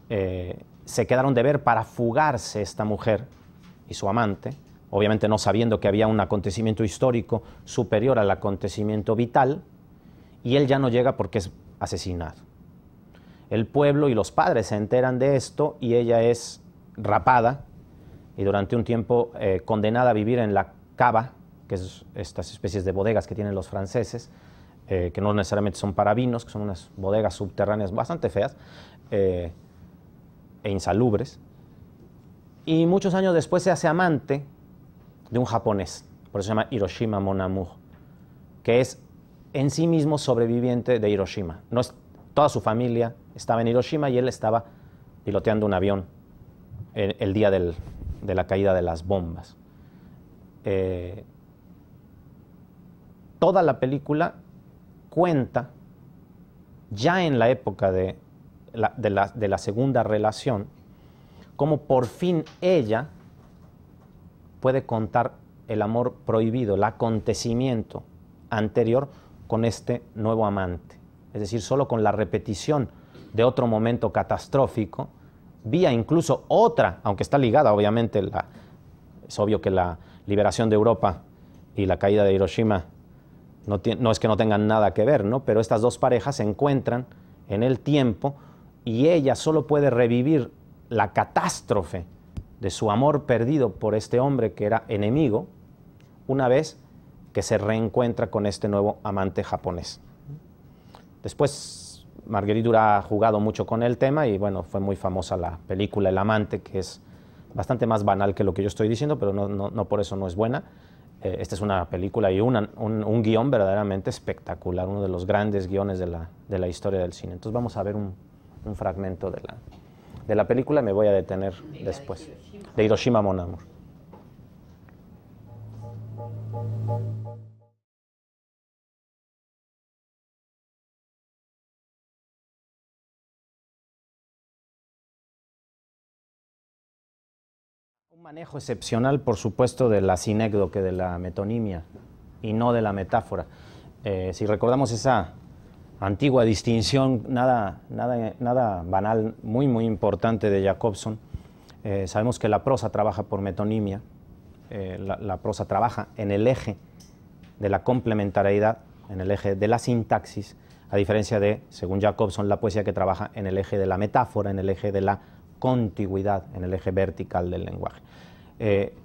eh, se quedaron de ver para fugarse esta mujer y su amante, obviamente no sabiendo que había un acontecimiento histórico superior al acontecimiento vital, y él ya no llega porque es asesinado. El pueblo y los padres se enteran de esto y ella es rapada y durante un tiempo eh, condenada a vivir en la cava, que es estas especies de bodegas que tienen los franceses, eh, que no necesariamente son para vinos, que son unas bodegas subterráneas bastante feas eh, e insalubres. Y muchos años después se hace amante de un japonés, por eso se llama Hiroshima Monamu, que es en sí mismo sobreviviente de Hiroshima. No es, toda su familia estaba en Hiroshima y él estaba piloteando un avión el día del, de la caída de las bombas. Eh, toda la película cuenta, ya en la época de la, de la segunda relación, cómo por fin ella puede contar el amor prohibido, el acontecimiento anterior con este nuevo amante. Es decir, solo con la repetición de otro momento catastrófico, vía incluso otra, aunque está ligada obviamente, la, es obvio que la liberación de Europa y la caída de Hiroshima no, no, es que no tengan nada que ver, ¿no? pero estas dos parejas se encuentran en el tiempo y ella solo puede revivir la catástrofe de su amor perdido por este hombre que era enemigo una vez que se reencuentra con este nuevo amante japonés. Después Marguerite Dura ha jugado mucho con el tema y bueno, fue muy famosa la película El amante, que es bastante más banal que lo que yo estoy diciendo, pero no, por eso no es buena. Eh, esta es una película y un, un, guión verdaderamente espectacular, uno de los grandes guiones de la, de la historia del cine. Entonces vamos a ver un, fragmento de la, de la película, me voy a detener después. De Hiroshima Mon Amour. manejo excepcional, por supuesto, de la sinécdoque, de la metonimia y no de la metáfora. Eh, si recordamos esa antigua distinción, nada, nada, nada banal, muy, muy importante de Jacobson, eh, sabemos que la prosa trabaja por metonimia, eh, la, prosa trabaja en el eje de la complementariedad, en el eje de la sintaxis, a diferencia de, según Jacobson, la poesía que trabaja en el eje de la metáfora, en el eje de la contigüidad, en el eje vertical del lenguaje. Eh,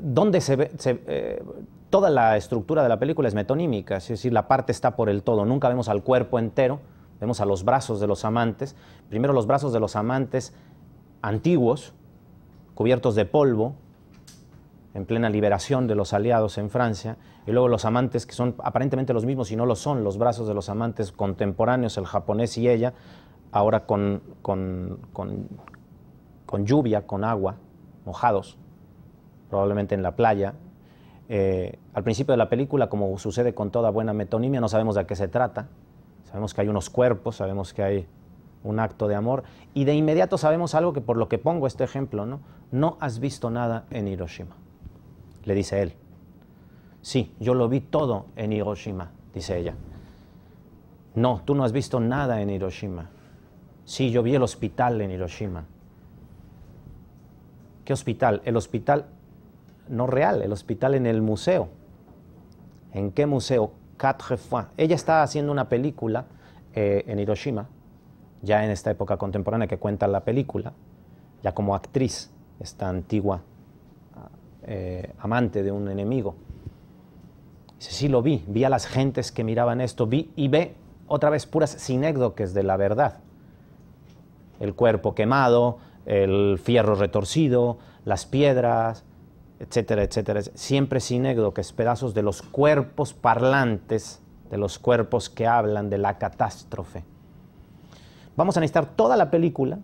donde se eh, toda la estructura de la película es metonímica, es decir, la parte está por el todo, nunca vemos al cuerpo entero, vemos a los brazos de los amantes, primero los brazos de los amantes antiguos, cubiertos de polvo, en plena liberación de los aliados en Francia, y luego los amantes que son aparentemente los mismos y no lo son, los brazos de los amantes contemporáneos, el japonés y ella, ahora con, con lluvia, con agua, mojados probablemente en la playa. Eh, al principio de la película, como sucede con toda buena metonimia, no sabemos de qué se trata. Sabemos que hay unos cuerpos, sabemos que hay un acto de amor y de inmediato sabemos algo que por lo que pongo este ejemplo, ¿no? No has visto nada en Hiroshima, le dice él. Sí, yo lo vi todo en Hiroshima, dice ella. No, tú no has visto nada en Hiroshima. Sí, yo vi el hospital en Hiroshima. ¿Qué hospital? El hospital no real, el hospital en el museo. ¿En qué museo? Quatre fois. Ella está haciendo una película eh, en Hiroshima, ya en esta época contemporánea que cuenta la película, ya como actriz, esta antigua ah, eh, amante de un enemigo. Dice, sí, lo vi, vi a las gentes que miraban esto, vi y ve otra vez puras sinécdoques de la verdad. El cuerpo quemado, el fierro retorcido, las piedras, etcétera, etcétera. Siempre sin que es pedazos de los cuerpos parlantes, de los cuerpos que hablan de la catástrofe. Vamos a necesitar toda la película.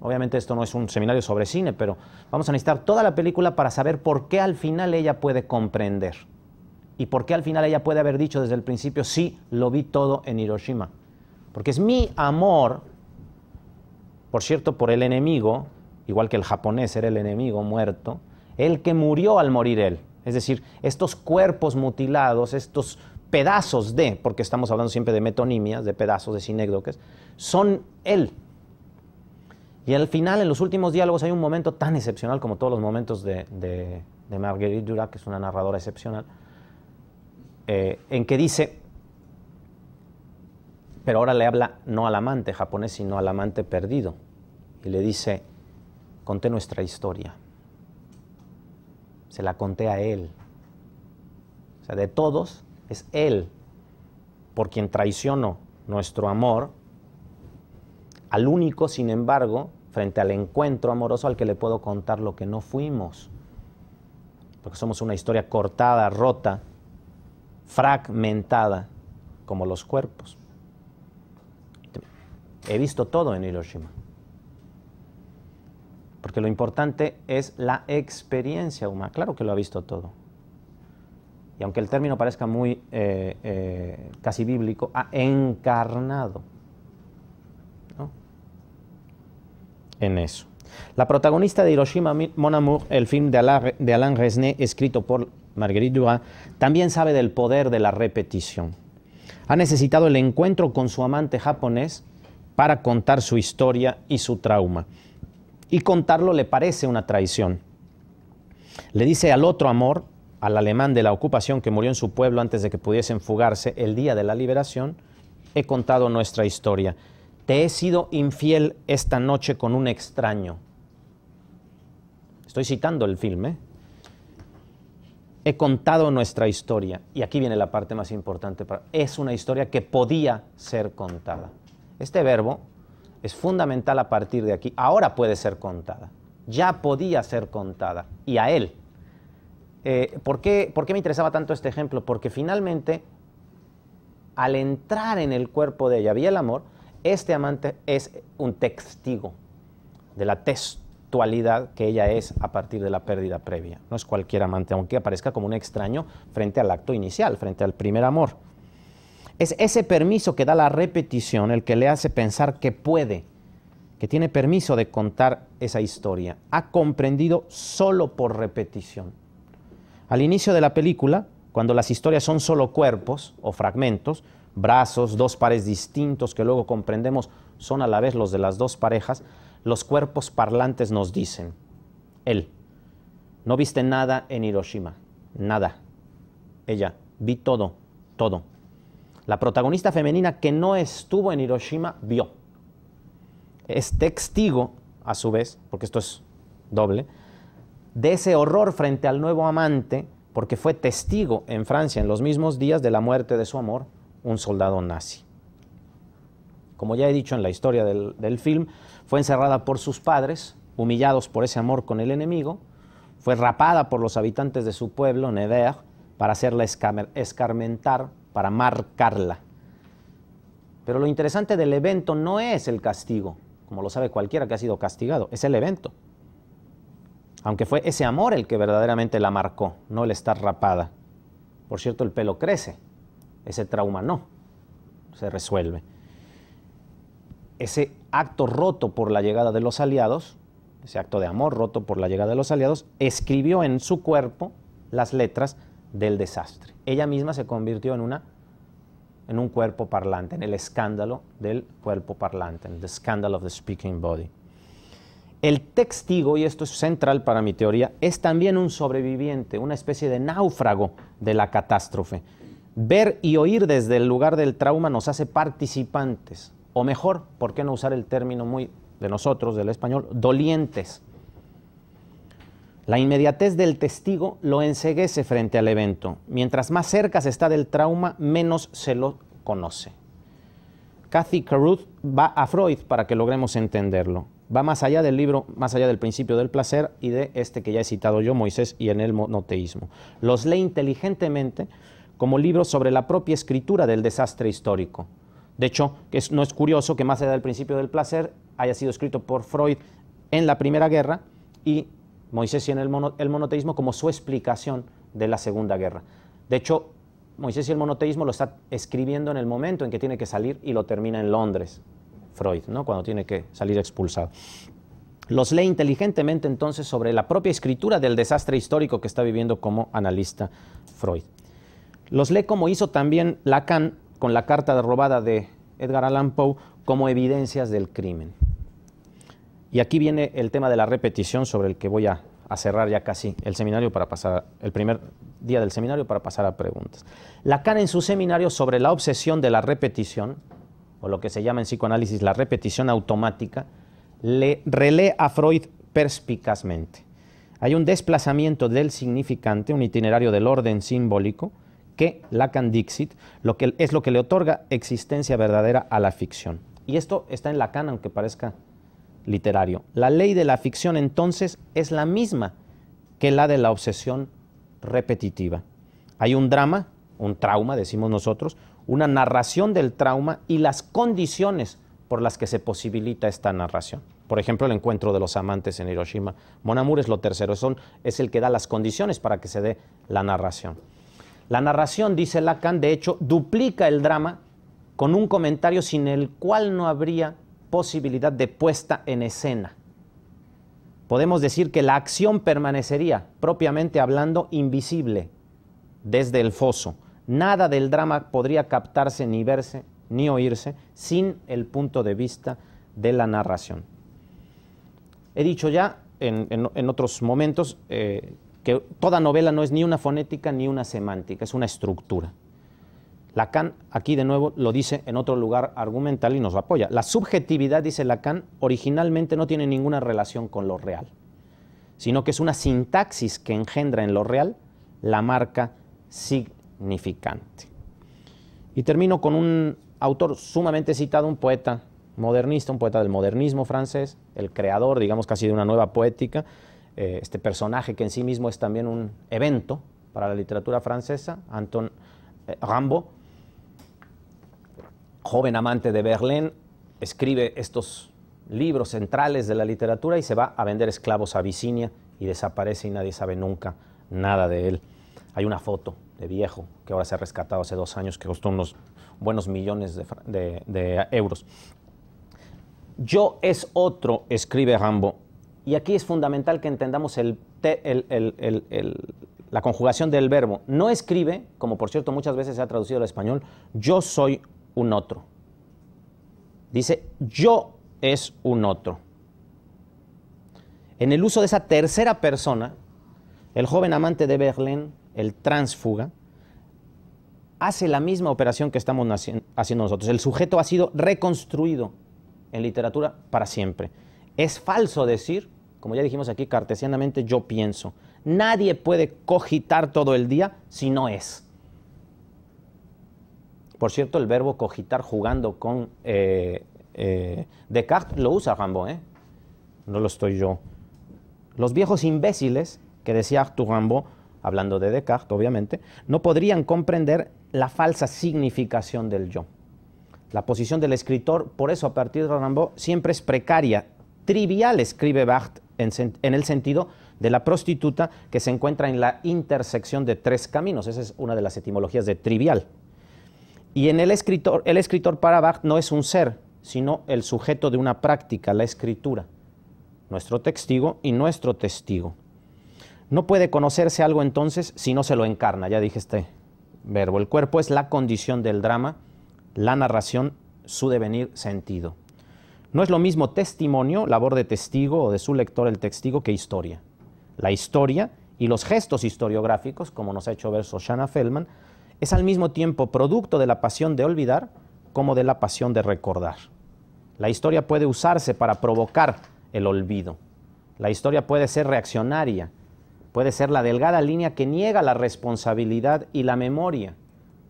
Obviamente esto no es un seminario sobre cine, pero vamos a necesitar toda la película para saber por qué al final ella puede comprender y por qué al final ella puede haber dicho desde el principio, sí, lo vi todo en Hiroshima. Porque es mi amor, por cierto, por el enemigo, igual que el japonés era el enemigo muerto, el que murió al morir él. Es decir, estos cuerpos mutilados, estos pedazos de, porque estamos hablando siempre de metonimias, de pedazos de sinécdoques, son él. Y al final, en los últimos diálogos, hay un momento tan excepcional como todos los momentos de, Marguerite Dura, que es una narradora excepcional, eh, en que dice, pero ahora le habla no al amante japonés, sino al amante perdido, y le dice, conté nuestra historia se la conté a Él. O sea, de todos es Él por quien traicionó nuestro amor, al único, sin embargo, frente al encuentro amoroso al que le puedo contar lo que no fuimos. Porque somos una historia cortada, rota, fragmentada, como los cuerpos. He visto todo en Hiroshima. Porque lo importante es la experiencia humana. Claro que lo ha visto todo. Y aunque el término parezca muy eh, eh, casi bíblico, ha encarnado en eso. La protagonista de Hiroshima, Mon Amour, el film de Alain, Resné, escrito por Marguerite Duras, también sabe del poder de la repetición. Ha necesitado el encuentro con su amante japonés para contar su historia y su trauma y contarlo le parece una traición. Le dice al otro amor, al alemán de la ocupación que murió en su pueblo antes de que pudiesen fugarse el día de la liberación, he contado nuestra historia. Te he sido infiel esta noche con un extraño. Estoy citando el filme. He contado nuestra historia. Y aquí viene la parte más importante. Es una historia que podía ser contada. Este verbo, es fundamental a partir de aquí. Ahora puede ser contada. Ya podía ser contada. Y a él. Eh, ¿por, qué, ¿Por qué me interesaba tanto este ejemplo? Porque finalmente, al entrar en el cuerpo de ella había el amor, este amante es un testigo de la textualidad que ella es a partir de la pérdida previa. No es cualquier amante, aunque aparezca como un extraño frente al acto inicial, frente al primer amor. Es ese permiso que da la repetición el que le hace pensar que puede, que tiene permiso de contar esa historia. Ha comprendido solo por repetición. Al inicio de la película, cuando las historias son solo cuerpos o fragmentos, brazos, dos pares distintos que luego comprendemos son a la vez los de las dos parejas, los cuerpos parlantes nos dicen, él, no viste nada en Hiroshima, nada. Ella, vi todo, todo la protagonista femenina que no estuvo en Hiroshima vio. Es testigo, a su vez, porque esto es doble, de ese horror frente al nuevo amante, porque fue testigo en Francia en los mismos días de la muerte de su amor, un soldado nazi. Como ya he dicho en la historia del, film, fue encerrada por sus padres, humillados por ese amor con el enemigo, fue rapada por los habitantes de su pueblo, Nevers, para hacerla escarmentar para marcarla. Pero lo interesante del evento no es el castigo, como lo sabe cualquiera que ha sido castigado, es el evento. Aunque fue ese amor el que verdaderamente la marcó, no el estar rapada. Por cierto, el pelo crece, ese trauma no, se resuelve. Ese acto roto por la llegada de los aliados, ese acto de amor roto por la llegada de los aliados, escribió en su cuerpo las letras del desastre. Ella misma se convirtió en, una, en un cuerpo parlante, en el escándalo del cuerpo parlante, en el scandal of the speaking body. El testigo, y esto es central para mi teoría, es también un sobreviviente, una especie de náufrago de la catástrofe. Ver y oír desde el lugar del trauma nos hace participantes, o mejor, ¿por qué no usar el término muy de nosotros, del español, dolientes la inmediatez del testigo lo enseguece frente al evento. Mientras más cerca se está del trauma, menos se lo conoce. Cathy Caruth va a Freud para que logremos entenderlo. Va más allá del libro, más allá del principio del placer y de este que ya he citado yo, Moisés y en el monoteísmo. Los lee inteligentemente como libros sobre la propia escritura del desastre histórico. De hecho, no es curioso que más allá del principio del placer haya sido escrito por Freud en la Primera Guerra y Moisés y el, el monoteísmo como su explicación de la Segunda Guerra. De hecho, Moisés y el monoteísmo lo está escribiendo en el momento en que tiene que salir y lo termina en Londres, Freud, ¿no? cuando tiene que salir expulsado. Los lee inteligentemente entonces sobre la propia escritura del desastre histórico que está viviendo como analista Freud. Los lee como hizo también Lacan con la carta robada de Edgar Allan Poe como evidencias del crimen. Y aquí viene el tema de la repetición sobre el que voy a, cerrar ya casi el seminario para pasar, el primer día del seminario para pasar a preguntas. Lacan en su seminario sobre la obsesión de la repetición, o lo que se llama en psicoanálisis la repetición automática, le relee a Freud perspicazmente. Hay un desplazamiento del significante, un itinerario del orden simbólico, que Lacan Dixit lo que es lo que le otorga existencia verdadera a la ficción. Y esto está en Lacan, aunque parezca literario. La ley de la ficción entonces es la misma que la de la obsesión repetitiva. Hay un drama, un trauma, decimos nosotros, una narración del trauma y las condiciones por las que se posibilita esta narración. Por ejemplo, el encuentro de los amantes en Hiroshima. Mon es lo tercero, son, es el que da las condiciones para que se dé la narración. La narración, dice Lacan, de hecho, duplica el drama con un comentario sin el cual no habría posibilidad de puesta en escena. Podemos decir que la acción permanecería, propiamente hablando, invisible desde el foso. Nada del drama podría captarse ni verse ni oírse sin el punto de vista de la narración. He dicho ya en, otros momentos eh, que toda novela no es ni una fonética ni una semántica, es una estructura. Lacan aquí de nuevo lo dice en otro lugar argumental y nos apoya. La subjetividad, dice Lacan, originalmente no tiene ninguna relación con lo real, sino que es una sintaxis que engendra en lo real la marca significante. Y termino con un autor sumamente citado, un poeta modernista, un poeta del modernismo francés, el creador, digamos, casi de una nueva poética, eh, este personaje que en sí mismo es también un evento para la literatura francesa, Anton eh, Rambo, joven amante de Berlín, escribe estos libros centrales de la literatura y se va a vender esclavos a Vicinia y desaparece y nadie sabe nunca nada de él. Hay una foto de viejo que ahora se ha rescatado hace dos años que costó unos buenos millones de, euros. Yo es otro, escribe Rambo. Y aquí es fundamental que entendamos la conjugación del verbo. No escribe, como por cierto muchas veces se ha traducido al español, yo soy un otro. Dice, yo es un otro. En el uso de esa tercera persona, el joven amante de Berlín, el transfuga, hace la misma operación que estamos haciendo nosotros. El sujeto ha sido reconstruido en literatura para siempre. Es falso decir, como ya dijimos aquí cartesianamente, yo pienso. Nadie puede cogitar todo el día si no es. Por cierto, el verbo cogitar jugando con eh, eh, Descartes lo usa Rambo, ¿eh? no lo estoy yo. Los viejos imbéciles, que decía Arthur Rambo, hablando de Descartes, obviamente, no podrían comprender la falsa significación del yo. La posición del escritor, por eso a partir de Rambo, siempre es precaria, trivial, escribe Barthes, en, en, el sentido de la prostituta que se encuentra en la intersección de tres caminos. Esa es una de las etimologías de trivial. Y en el escritor, el escritor para no es un ser, sino el sujeto de una práctica, la escritura, nuestro testigo y nuestro testigo. No puede conocerse algo entonces si no se lo encarna, ya dije este verbo. El cuerpo es la condición del drama, la narración, su devenir, sentido. No es lo mismo testimonio, labor de testigo o de su lector el testigo, que historia. La historia y los gestos historiográficos, como nos ha hecho ver Shanna Feldman, es al mismo tiempo producto de la pasión de olvidar como de la pasión de recordar. La historia puede usarse para provocar el olvido. La historia puede ser reaccionaria, puede ser la delgada línea que niega la responsabilidad y la memoria,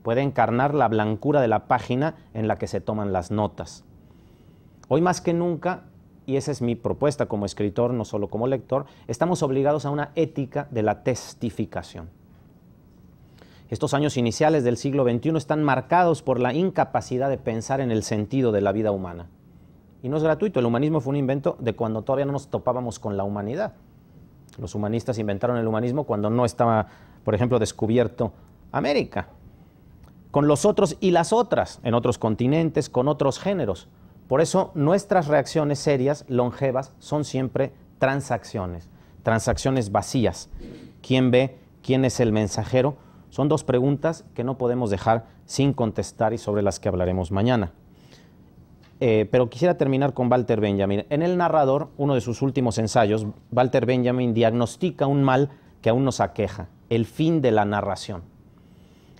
puede encarnar la blancura de la página en la que se toman las notas. Hoy más que nunca, y esa es mi propuesta como escritor, no solo como lector, estamos obligados a una ética de la testificación. Estos años iniciales del siglo XXI están marcados por la incapacidad de pensar en el sentido de la vida humana. Y no es gratuito, el humanismo fue un invento de cuando todavía no nos topábamos con la humanidad. Los humanistas inventaron el humanismo cuando no estaba, por ejemplo, descubierto América. Con los otros y las otras, en otros continentes, con otros géneros. Por eso nuestras reacciones serias, longevas, son siempre transacciones, transacciones vacías. ¿Quién ve? ¿Quién es el mensajero? Son dos preguntas que no podemos dejar sin contestar y sobre las que hablaremos mañana. Eh, pero quisiera terminar con Walter Benjamin. En El Narrador, uno de sus últimos ensayos, Walter Benjamin diagnostica un mal que aún nos aqueja, el fin de la narración.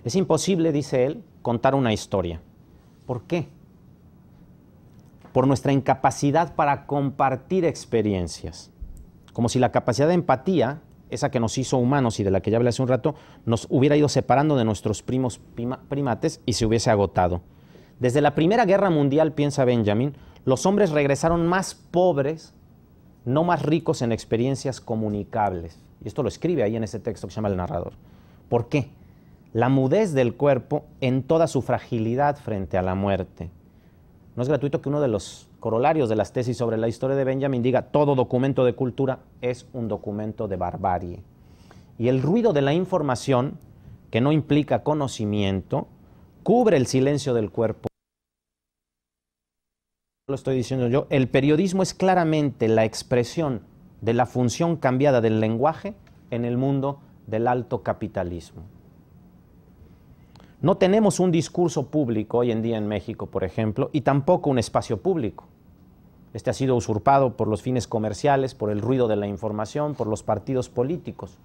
Es imposible, dice él, contar una historia. ¿Por qué? Por nuestra incapacidad para compartir experiencias. Como si la capacidad de empatía esa que nos hizo humanos y de la que ya hablé hace un rato, nos hubiera ido separando de nuestros primos primates y se hubiese agotado. Desde la Primera Guerra Mundial, piensa Benjamin, los hombres regresaron más pobres, no más ricos en experiencias comunicables. Y esto lo escribe ahí en ese texto que se llama El Narrador. ¿Por qué? La mudez del cuerpo en toda su fragilidad frente a la muerte. No es gratuito que uno de los corolarios de las tesis sobre la historia de Benjamin diga todo documento de cultura es un documento de barbarie. Y el ruido de la información, que no implica conocimiento, cubre el silencio del cuerpo. Lo estoy diciendo yo, el periodismo es claramente la expresión de la función cambiada del lenguaje en el mundo del alto capitalismo. No tenemos un discurso público hoy en día en México, por ejemplo, y tampoco un espacio público. Este ha sido usurpado por los fines comerciales, por el ruido de la información, por los partidos políticos.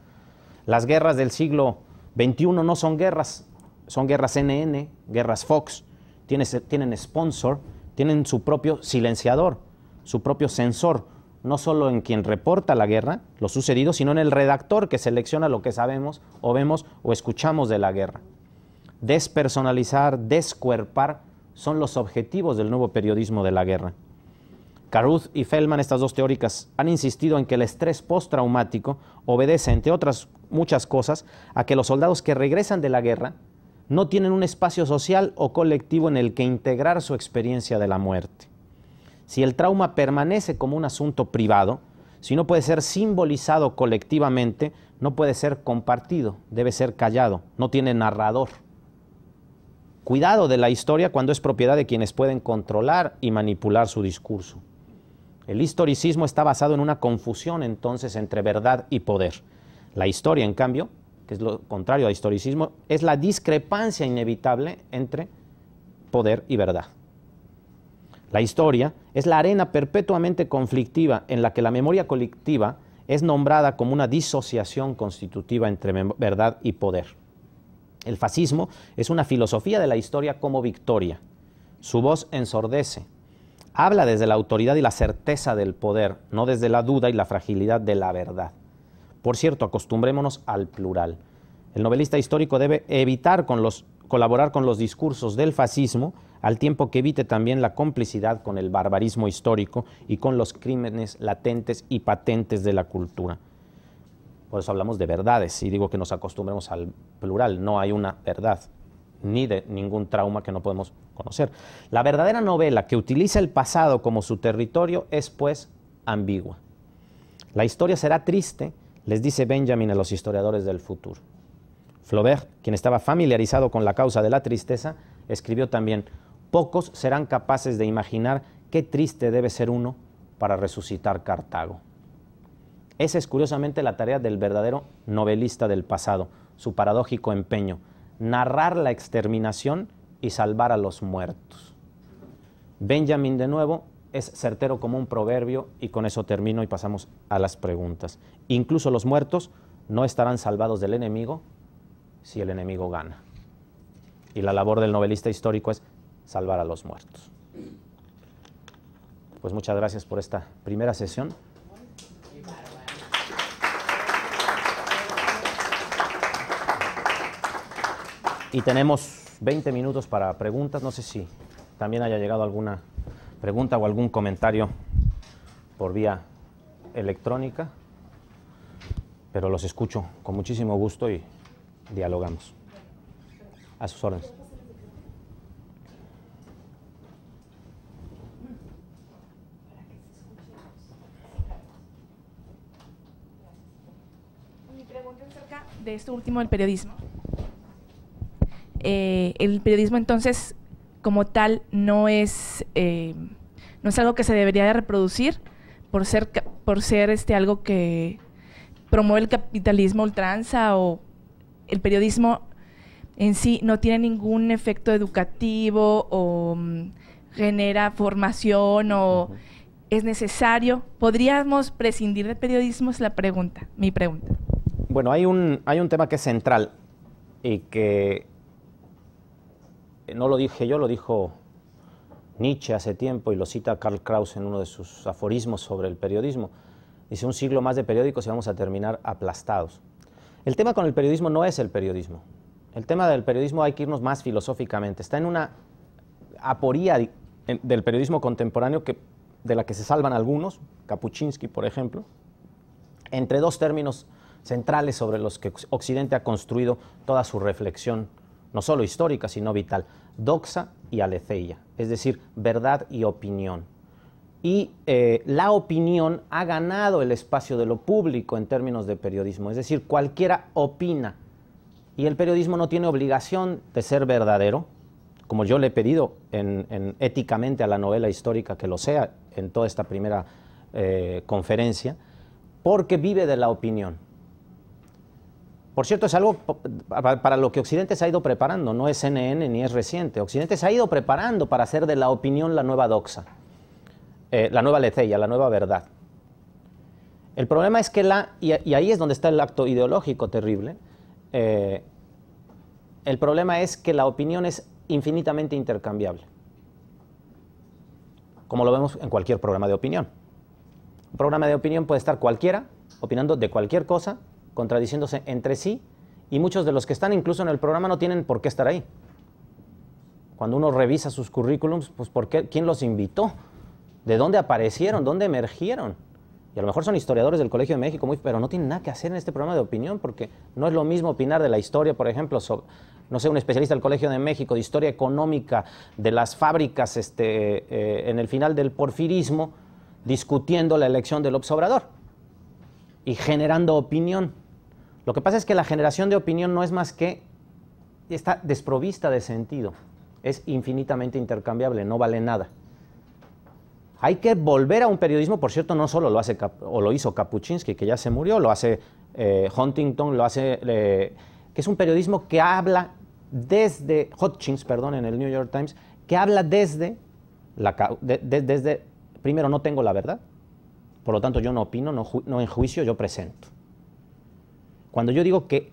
Las guerras del siglo XXI no son guerras, son guerras NN, guerras Fox, tienen, tienen sponsor, tienen su propio silenciador, su propio sensor, no solo en quien reporta la guerra, lo sucedido, sino en el redactor que selecciona lo que sabemos o vemos o escuchamos de la guerra despersonalizar, descuerpar, son los objetivos del nuevo periodismo de la guerra. Caruth y Feldman, estas dos teóricas, han insistido en que el estrés postraumático obedece, entre otras muchas cosas, a que los soldados que regresan de la guerra no tienen un espacio social o colectivo en el que integrar su experiencia de la muerte. Si el trauma permanece como un asunto privado, si no puede ser simbolizado colectivamente, no puede ser compartido, debe ser callado, no tiene narrador cuidado de la historia cuando es propiedad de quienes pueden controlar y manipular su discurso. El historicismo está basado en una confusión entonces entre verdad y poder. La historia, en cambio, que es lo contrario al historicismo, es la discrepancia inevitable entre poder y verdad. La historia es la arena perpetuamente conflictiva en la que la memoria colectiva es nombrada como una disociación constitutiva entre verdad y poder. El fascismo es una filosofía de la historia como victoria. Su voz ensordece. Habla desde la autoridad y la certeza del poder, no desde la duda y la fragilidad de la verdad. Por cierto, acostumbrémonos al plural. El novelista histórico debe evitar con los, colaborar con los discursos del fascismo, al tiempo que evite también la complicidad con el barbarismo histórico y con los crímenes latentes y patentes de la cultura. Por eso hablamos de verdades y digo que nos acostumbremos al plural. No hay una verdad ni de ningún trauma que no podemos conocer. La verdadera novela que utiliza el pasado como su territorio es pues ambigua. La historia será triste, les dice Benjamin a los historiadores del futuro. Flaubert, quien estaba familiarizado con la causa de la tristeza, escribió también, pocos serán capaces de imaginar qué triste debe ser uno para resucitar Cartago. Esa es curiosamente la tarea del verdadero novelista del pasado, su paradójico empeño, narrar la exterminación y salvar a los muertos. Benjamin, de nuevo, es certero como un proverbio y con eso termino y pasamos a las preguntas. Incluso los muertos no estarán salvados del enemigo si el enemigo gana. Y la labor del novelista histórico es salvar a los muertos. Pues muchas gracias por esta primera sesión. Y tenemos 20 minutos para preguntas. No sé si también haya llegado alguna pregunta o algún comentario por vía electrónica, pero los escucho con muchísimo gusto y dialogamos. A sus órdenes. Mi pregunta acerca de esto último del periodismo. Eh, el periodismo entonces como tal no es, eh, no es algo que se debería de reproducir por ser, por ser este, algo que promueve el capitalismo ultranza o el periodismo en sí no tiene ningún efecto educativo o mm, genera formación o es necesario. ¿Podríamos prescindir del periodismo? Es la pregunta, mi pregunta. Bueno, hay un, hay un tema que es central y que eh, no lo dije yo, lo dijo Nietzsche hace tiempo y lo cita Karl Kraus en uno de sus aforismos sobre el periodismo. Dice, un siglo más de periódicos y vamos a terminar aplastados. El tema con el periodismo no es el periodismo. El tema del periodismo hay que irnos más filosóficamente. Está en una aporía del periodismo contemporáneo que, de la que se salvan algunos, Kapuczynski, por ejemplo, entre dos términos centrales sobre los que Occidente ha construido toda su reflexión no solo histórica, sino vital, doxa y aletheia, es decir, verdad y opinión. Y eh, la opinión ha ganado el espacio de lo público en términos de periodismo, es decir, cualquiera opina. Y el periodismo no tiene obligación de ser verdadero, como yo le he pedido éticamente a la novela histórica que lo sea en toda esta primera eh, conferencia, porque vive de la opinión. Por cierto, es algo para lo que Occidente se ha ido preparando, no es NN ni es reciente. Occidente se ha ido preparando para hacer de la opinión la nueva doxa, eh, la nueva letella, la nueva verdad. El problema es que la, y, ahí es donde está el acto ideológico terrible, eh, el problema es que la opinión es infinitamente intercambiable, como lo vemos en cualquier programa de opinión. Un programa de opinión puede estar cualquiera opinando de cualquier cosa contradiciéndose entre sí y muchos de los que están incluso en el programa no tienen por qué estar ahí. Cuando uno revisa sus currículums, pues ¿por qué? ¿quién los invitó? ¿De dónde aparecieron? ¿Dónde emergieron? Y a lo mejor son historiadores del Colegio de México, muy, pero no tienen nada que hacer en este programa de opinión, porque no es lo mismo opinar de la historia, por ejemplo, no sé, un especialista del Colegio de México, de historia económica, de las fábricas este, eh, en el final del porfirismo, discutiendo la elección del observador y generando opinión. Lo que pasa es que la generación de opinión no es más que, está desprovista de sentido, es infinitamente intercambiable, no vale nada. Hay que volver a un periodismo, por cierto, no solo lo hace o lo hizo Kapuczynski, que ya se murió, lo hace eh, Huntington, lo hace eh, que es un periodismo que habla desde Hutchins, perdón, en el New York Times, que habla desde primero no tengo la verdad, por lo tanto yo no opino, no, no enjuicio, yo presento. Cuando yo digo que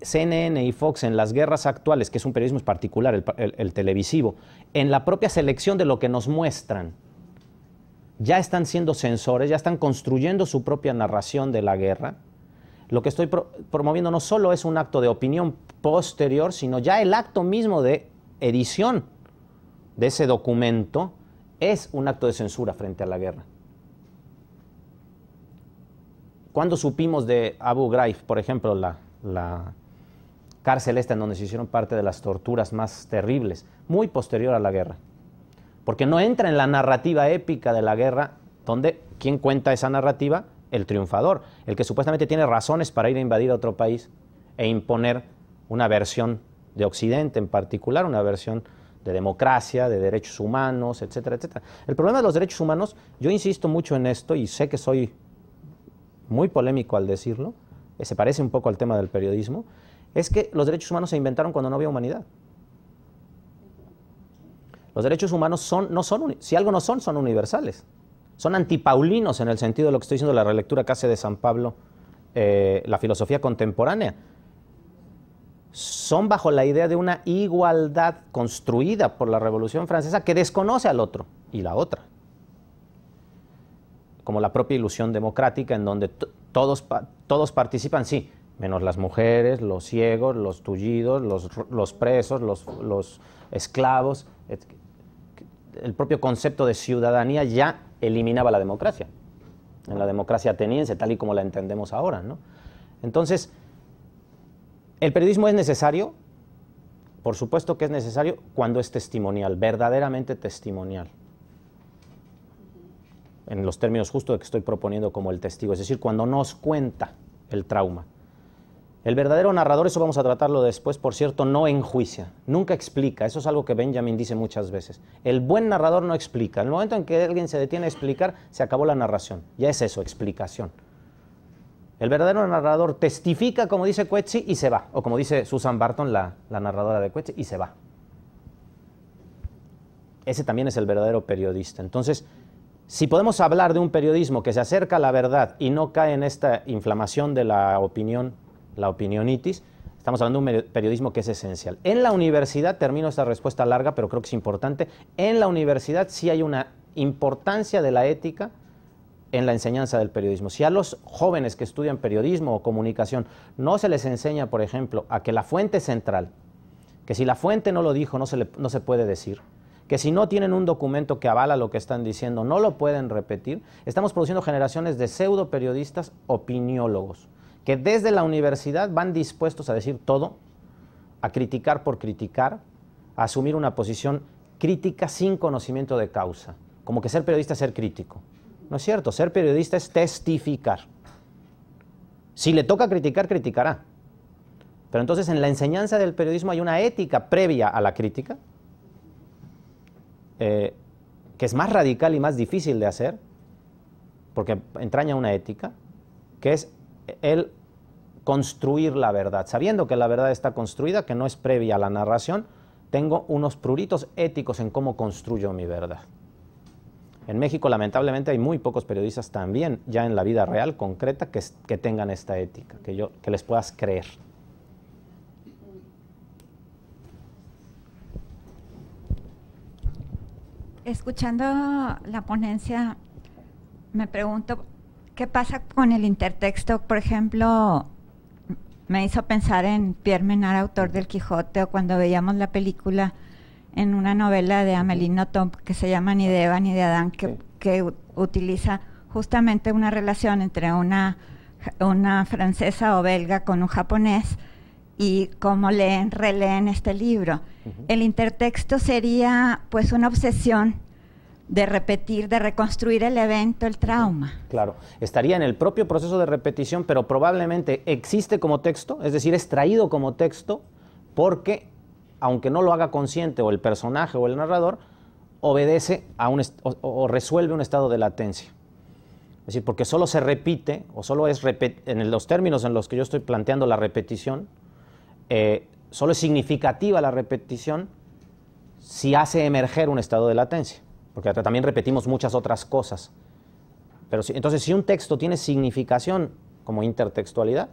CNN y Fox en las guerras actuales, que es un periodismo particular, el, televisivo, en la propia selección de lo que nos muestran, ya están siendo censores, ya están construyendo su propia narración de la guerra. Lo que estoy promoviendo no solo es un acto de opinión posterior, sino ya el acto mismo de edición de ese documento es un acto de censura frente a la guerra. Cuando supimos de Abu Ghraib, por ejemplo, la, la cárcel esta en donde se hicieron parte de las torturas más terribles, muy posterior a la guerra. Porque no entra en la narrativa épica de la guerra, donde quien cuenta esa narrativa, el triunfador, el que supuestamente tiene razones para ir a invadir a otro país e imponer una versión de Occidente en particular, una versión de democracia, de derechos humanos, etcétera, etcétera. El problema de los derechos humanos, yo insisto mucho en esto y sé que soy muy polémico al decirlo, eh, se parece un poco al tema del periodismo, es que los derechos humanos se inventaron cuando no había humanidad. Los derechos humanos son, no son, si algo no son, son universales. Son antipaulinos en el sentido de lo que estoy diciendo de la relectura que de San Pablo eh, la filosofía contemporánea. Son bajo la idea de una igualdad construida por la Revolución Francesa que desconoce al otro y la otra como la propia ilusión democrática en donde todos, todos participan, sí, menos las mujeres, los ciegos, los tullidos, los, presos, los, esclavos. El propio concepto de ciudadanía ya eliminaba la democracia, en la democracia ateniense, tal y como la entendemos ahora. Entonces, el periodismo es necesario, por supuesto que es necesario cuando es testimonial, verdaderamente testimonial en los términos justos de que estoy proponiendo como el testigo, es decir, cuando nos cuenta el trauma. El verdadero narrador, eso vamos a tratarlo después, por cierto, no enjuicia, nunca explica, eso es algo que Benjamin dice muchas veces. El buen narrador no explica, en el momento en que alguien se detiene a explicar, se acabó la narración, ya es eso, explicación. El verdadero narrador testifica, como dice Coetzee, y se va, o como dice Susan Barton, la, narradora de Coetzee, y se va. Ese también es el verdadero periodista. Entonces, si podemos hablar de un periodismo que se acerca a la verdad y no cae en esta inflamación de la opinión, la opinionitis, estamos hablando de un periodismo que es esencial. En la universidad, termino esta respuesta larga, pero creo que es importante, en la universidad sí hay una importancia de la ética en la enseñanza del periodismo. Si a los jóvenes que estudian periodismo o comunicación no se les enseña, por ejemplo, a que la fuente es central, que si la fuente no lo dijo, no se, no se puede decir, que si no tienen un documento que avala lo que están diciendo, no lo pueden repetir, estamos produciendo generaciones de pseudo periodistas opiniólogos, que desde la universidad van dispuestos a decir todo, a criticar por criticar, a asumir una posición crítica sin conocimiento de causa, como que ser periodista es ser crítico. No es cierto, ser periodista es testificar. Si le toca criticar, criticará. Pero entonces en la enseñanza del periodismo hay una ética previa a la crítica, eh, que es más radical y más difícil de hacer, porque entraña una ética, que es el construir la verdad. Sabiendo que la verdad está construida, que no es previa a la narración, tengo unos pruritos éticos en cómo construyo mi verdad. En México, lamentablemente, hay muy pocos periodistas también, ya en la vida real, concreta, que, tengan esta ética, que les puedas creer. Escuchando la ponencia, me pregunto, ¿qué pasa con el intertexto? Por ejemplo, me hizo pensar en Pierre Menard, autor del Quijote, o cuando veíamos la película en una novela de Amelie Tom que se llama Ni de Eva ni de Adán, que, que utiliza justamente una relación entre una, una francesa o belga con un japonés y cómo leen, releen este libro. El intertexto sería pues una obsesión de repetir, de reconstruir el evento, el trauma. Claro, estaría en el propio proceso de repetición, pero probablemente existe como texto, es decir, es traído como texto, porque aunque no lo haga consciente o el personaje o el narrador, obedece a un o, o, resuelve un estado de latencia. Es decir, porque solo se repite, o solo es, en los términos en los que yo estoy planteando la repetición, eh, solo es significativa la repetición si hace emerger un estado de latencia, porque también repetimos muchas otras cosas. Pero entonces, si un texto tiene significación como intertextualidad,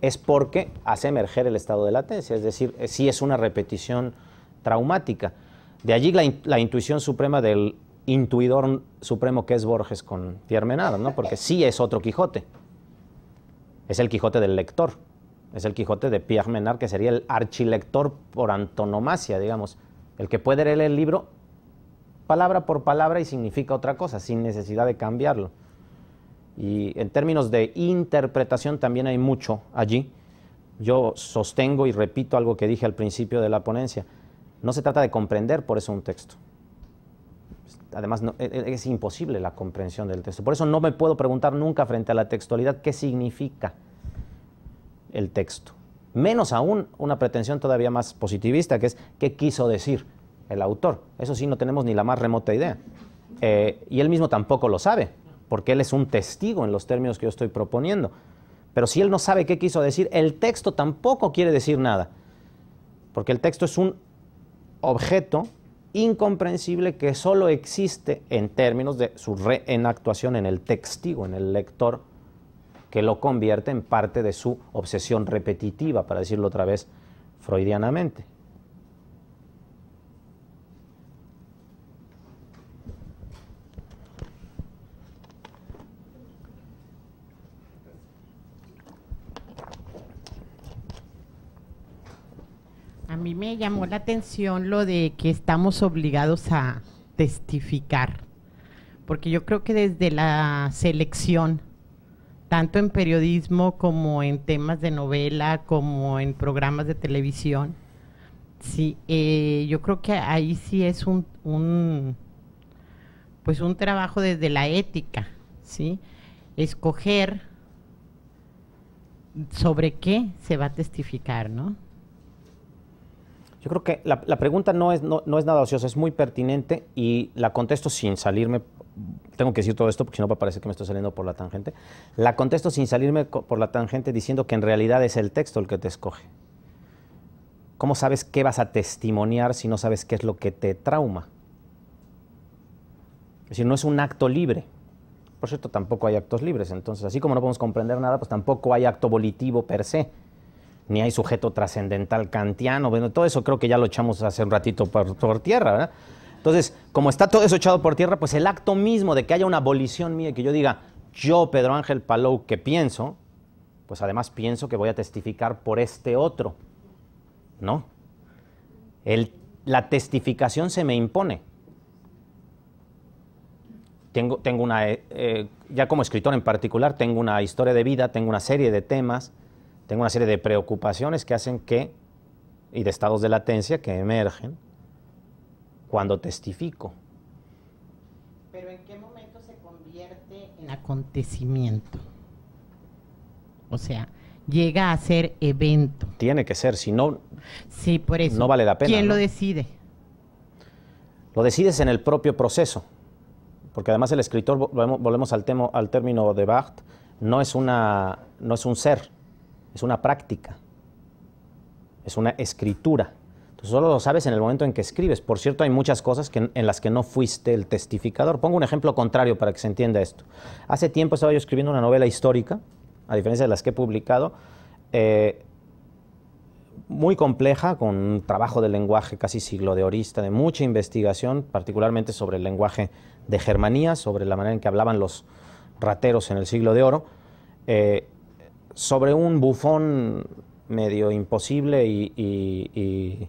es porque hace emerger el estado de latencia, es decir, eh, si es una repetición traumática. De allí la, intuición suprema del intuidor supremo que es Borges con Tiermenada, ¿no? porque sí es otro Quijote, es el Quijote del lector es el Quijote de Pierre Menard, que sería el archilector por antonomasia, digamos, el que puede leer el libro palabra por palabra y significa otra cosa, sin necesidad de cambiarlo. Y en términos de interpretación también hay mucho allí. Yo sostengo y repito algo que dije al principio de la ponencia. No se trata de comprender por eso un texto. Además, e, e, es imposible la comprensión del texto. Por eso no me puedo preguntar nunca frente a la textualidad qué significa el texto. Menos aún una pretensión todavía más positivista, que es qué quiso decir el autor. Eso sí, no tenemos ni la más remota idea. Eh, y él mismo tampoco lo sabe, porque él es un testigo en los términos que yo estoy proponiendo. Pero si él no sabe qué quiso decir, el texto tampoco quiere decir nada, porque el texto es un objeto incomprensible que solo existe en términos de su reenactuación en el testigo, en el lector que lo convierte en parte de su obsesión repetitiva, para decirlo otra vez freudianamente. A mí me llamó la atención lo de que estamos obligados a testificar, porque yo creo que desde la selección tanto en periodismo como en temas de novela, como en programas de televisión. Sí, eh, yo creo que ahí sí es un, un, pues un trabajo desde la ética, ¿sí? Escoger sobre qué se va a testificar, ¿no? Yo creo que la, pregunta no es, no, no es nada ociosa, es muy pertinente y la contesto sin salirme tengo que decir todo esto porque si no parece que me estoy saliendo por la tangente, la contesto sin salirme por la tangente diciendo que en realidad es el texto el que te escoge. ¿Cómo sabes qué vas a testimoniar si no sabes qué es lo que te trauma? Es decir, no es un acto libre. Por cierto, tampoco hay actos libres. Entonces, así como no podemos comprender nada, pues tampoco hay acto volitivo per se ni hay sujeto trascendental kantiano, bueno, todo eso creo que ya lo echamos hace un ratito por, tierra, Entonces, como está todo eso echado por tierra, pues el acto mismo de que haya una abolición mía, que yo diga, yo, Pedro Ángel Palou, que pienso, pues además pienso que voy a testificar por este otro. No. la testificación se me impone. Tengo, tengo una, eh, eh, ya como escritor en particular, tengo una historia de vida, tengo una serie de temas tengo una serie de preocupaciones que hacen que, y de estados de latencia que emergen cuando testifico. Pero ¿en qué momento se convierte en acontecimiento? O sea, llega a ser evento. Tiene que ser, si no, sí, por no vale la pena. ¿Quién lo decide? Lo decides en el propio proceso, porque además el escritor, volvemos, al, tema al término de Bart, no es, una, no es un ser, es una práctica, es una escritura. Tú solo lo sabes en el momento en que escribes. Por cierto, hay muchas cosas en las que no fuiste el testificador. Pongo un ejemplo contrario para que se entienda esto. Hace tiempo estaba yo escribiendo una novela histórica, a diferencia de las que he publicado, eh, muy compleja, con un trabajo de lenguaje casi siglo de orista, de mucha investigación, particularmente sobre el lenguaje de Germanía, sobre la manera en que hablaban los rateros en el siglo de oro. Eh, sobre un bufón medio imposible y,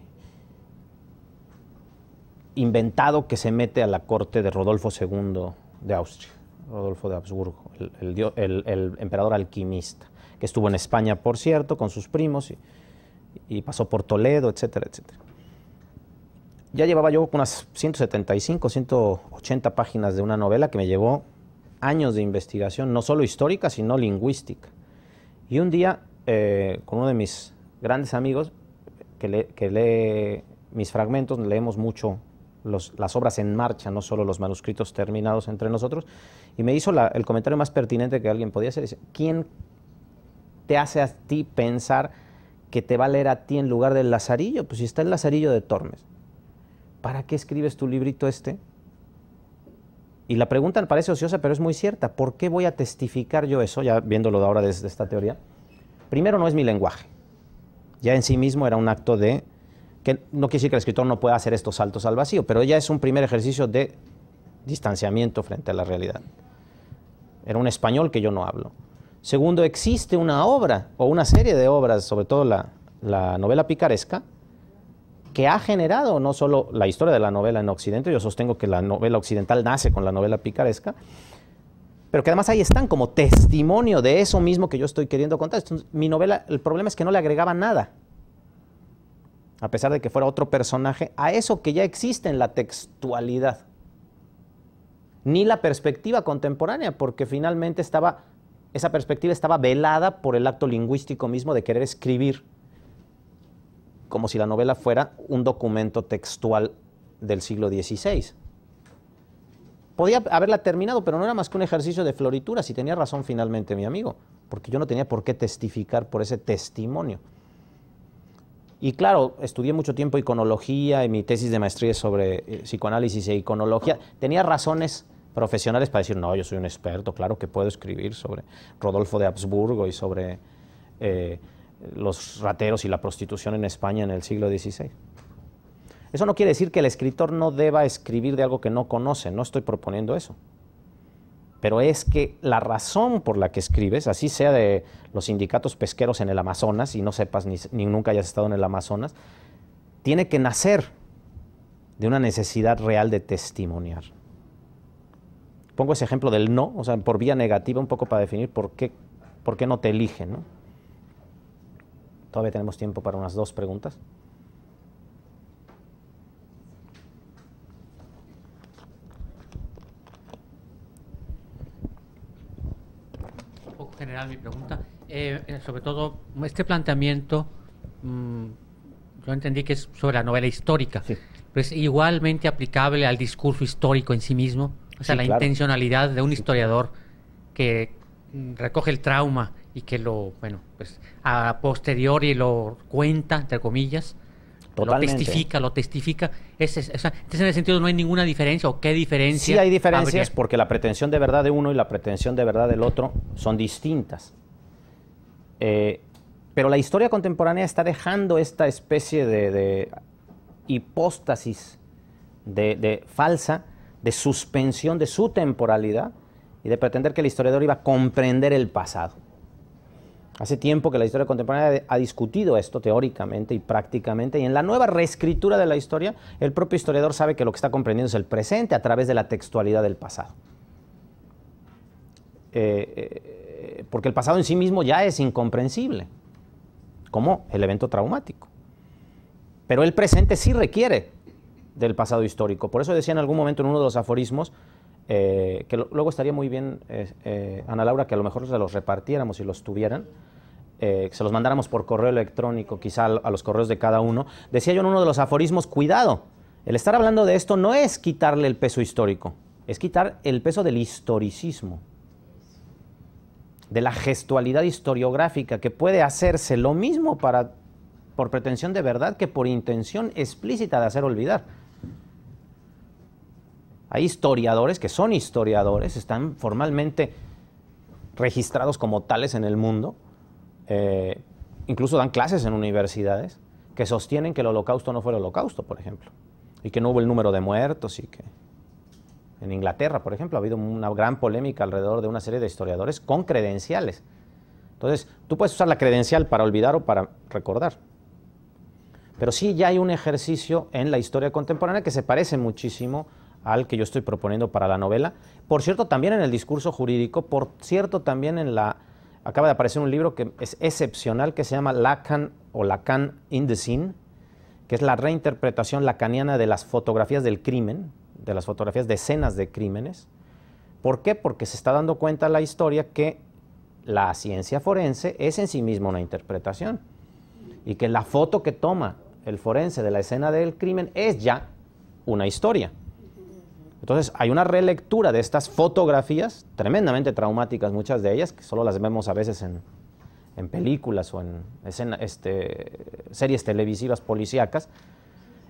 inventado que se mete a la corte de Rodolfo II de Austria, Rodolfo de Habsburgo, el, emperador alquimista, que estuvo en España, por cierto, con sus primos y, y pasó por Toledo, etcétera, etcétera. Ya llevaba yo unas 175, 180 páginas de una novela que me llevó años de investigación, no solo histórica, sino lingüística. Y un día, eh, con uno de mis grandes amigos, que, lee mis fragmentos, leemos mucho las obras en marcha, no solo los manuscritos terminados entre nosotros, y me hizo el comentario más pertinente que alguien podía hacer, dice, ¿quién te hace a ti pensar que te va a leer a ti en lugar del Lazarillo? Pues si está el Lazarillo de Tormes, ¿para qué escribes tu librito este? Y la pregunta parece ociosa, pero es muy cierta. ¿Por qué voy a testificar yo eso, ya viéndolo de ahora desde esta teoría? Primero, no es mi lenguaje. Ya en sí mismo era un acto de... que No quiere decir que el escritor no pueda hacer estos saltos al vacío, pero ya es un primer ejercicio de distanciamiento frente a la realidad. Era un español que yo no hablo. Segundo, existe una obra o una serie de obras, sobre todo la novela picaresca, que ha generado no solo la historia de la novela en Occidente, yo sostengo que la novela occidental nace con la novela picaresca, pero que además ahí están como testimonio de eso mismo que yo estoy queriendo contar. mi novela, el problema es que no le agregaba nada, a pesar de que fuera otro personaje, a eso que ya existe en la textualidad, ni la perspectiva contemporánea, porque finalmente estaba, esa perspectiva estaba velada por el acto lingüístico mismo de querer escribir como si la novela fuera un documento textual del siglo XVI. Podía haberla terminado, pero no era más que un ejercicio de floritura, si tenía razón finalmente mi amigo, porque yo no tenía por qué testificar por ese testimonio. Y claro, estudié mucho tiempo iconología y mi tesis de maestría sobre eh, psicoanálisis e iconología. Tenía razones profesionales para decir, no, yo soy un experto, claro que puedo escribir sobre Rodolfo de Habsburgo y sobre eh, los rateros y la prostitución en España en el siglo XVI. Eso no quiere decir que el escritor no deba escribir de algo que no conoce, no estoy proponiendo eso. Pero es que la razón por la que escribes, así sea de los sindicatos pesqueros en el Amazonas, y no sepas ni, nunca hayas estado en el Amazonas, tiene que nacer de una necesidad real de testimoniar. Pongo ese ejemplo del no, o sea, por vía negativa, un poco para definir por qué, por qué no te eligen, ¿no? Todavía tenemos tiempo para unas dos preguntas. Un poco general mi pregunta. Eh, eh, sobre todo, este planteamiento, mm, yo entendí que es sobre la novela histórica, pero es igualmente aplicable al discurso histórico en sí mismo, o sea, la intencionalidad de un historiador que mm, recoge el trauma y que lo, bueno, pues a posteriori lo cuenta, entre comillas, Lo testifica, lo testifica. Entonces, en ese sentido no hay ninguna diferencia o qué diferencia. Sí hay diferencias porque la pretensión de verdad de uno y la pretensión de verdad del otro son distintas. Eh, pero la historia contemporánea está dejando esta especie de, hipóstasis de falsa, de suspensión de su temporalidad y de pretender que el historiador iba a comprender el pasado. Hace tiempo que la historia contemporánea ha discutido esto teóricamente y prácticamente, y en la nueva reescritura de la historia, el propio historiador sabe que lo que está comprendiendo es el presente a través de la textualidad del pasado. Eh, eh, porque el pasado en sí mismo ya es incomprensible, como el evento traumático. Pero el presente sí requiere del pasado histórico. Por eso decía en algún momento en uno de los aforismos, eh, que luego estaría muy bien, Ana Laura, que a lo mejor se los repartiéramos y los tuvieran eh, se los mandáramos por correo electrónico, quizá a los correos de cada uno, decía yo en uno de los aforismos, cuidado, el estar hablando de esto no es quitarle el peso histórico, es quitar el peso del historicismo, de la gestualidad historiográfica, que puede hacerse lo mismo para, por pretensión de verdad que por intención explícita de hacer olvidar. Hay historiadores que son historiadores, están formalmente registrados como tales en el mundo, eh, incluso dan clases en universidades que sostienen que el holocausto no fue el holocausto, por ejemplo, y que no hubo el número de muertos y que... En Inglaterra, por ejemplo, ha habido una gran polémica alrededor de una serie de historiadores con credenciales. Entonces, tú puedes usar la credencial para olvidar o para recordar. Pero sí ya hay un ejercicio en la historia contemporánea que se parece muchísimo al que yo estoy proponiendo para la novela. Por cierto, también en el discurso jurídico, por cierto, también en la acaba de aparecer un libro que es excepcional que se llama Lacan o Lacan in the Scene, que es la reinterpretación lacaniana de las fotografías del crimen, de las fotografías de escenas de crímenes. ¿Por qué? Porque se está dando cuenta la historia que la ciencia forense es en sí misma una interpretación y que la foto que toma el forense de la escena del crimen es ya una historia. Entonces hay una relectura de estas fotografías, tremendamente traumáticas muchas de ellas, que solo las vemos a veces en, películas o en este, series televisivas policíacas,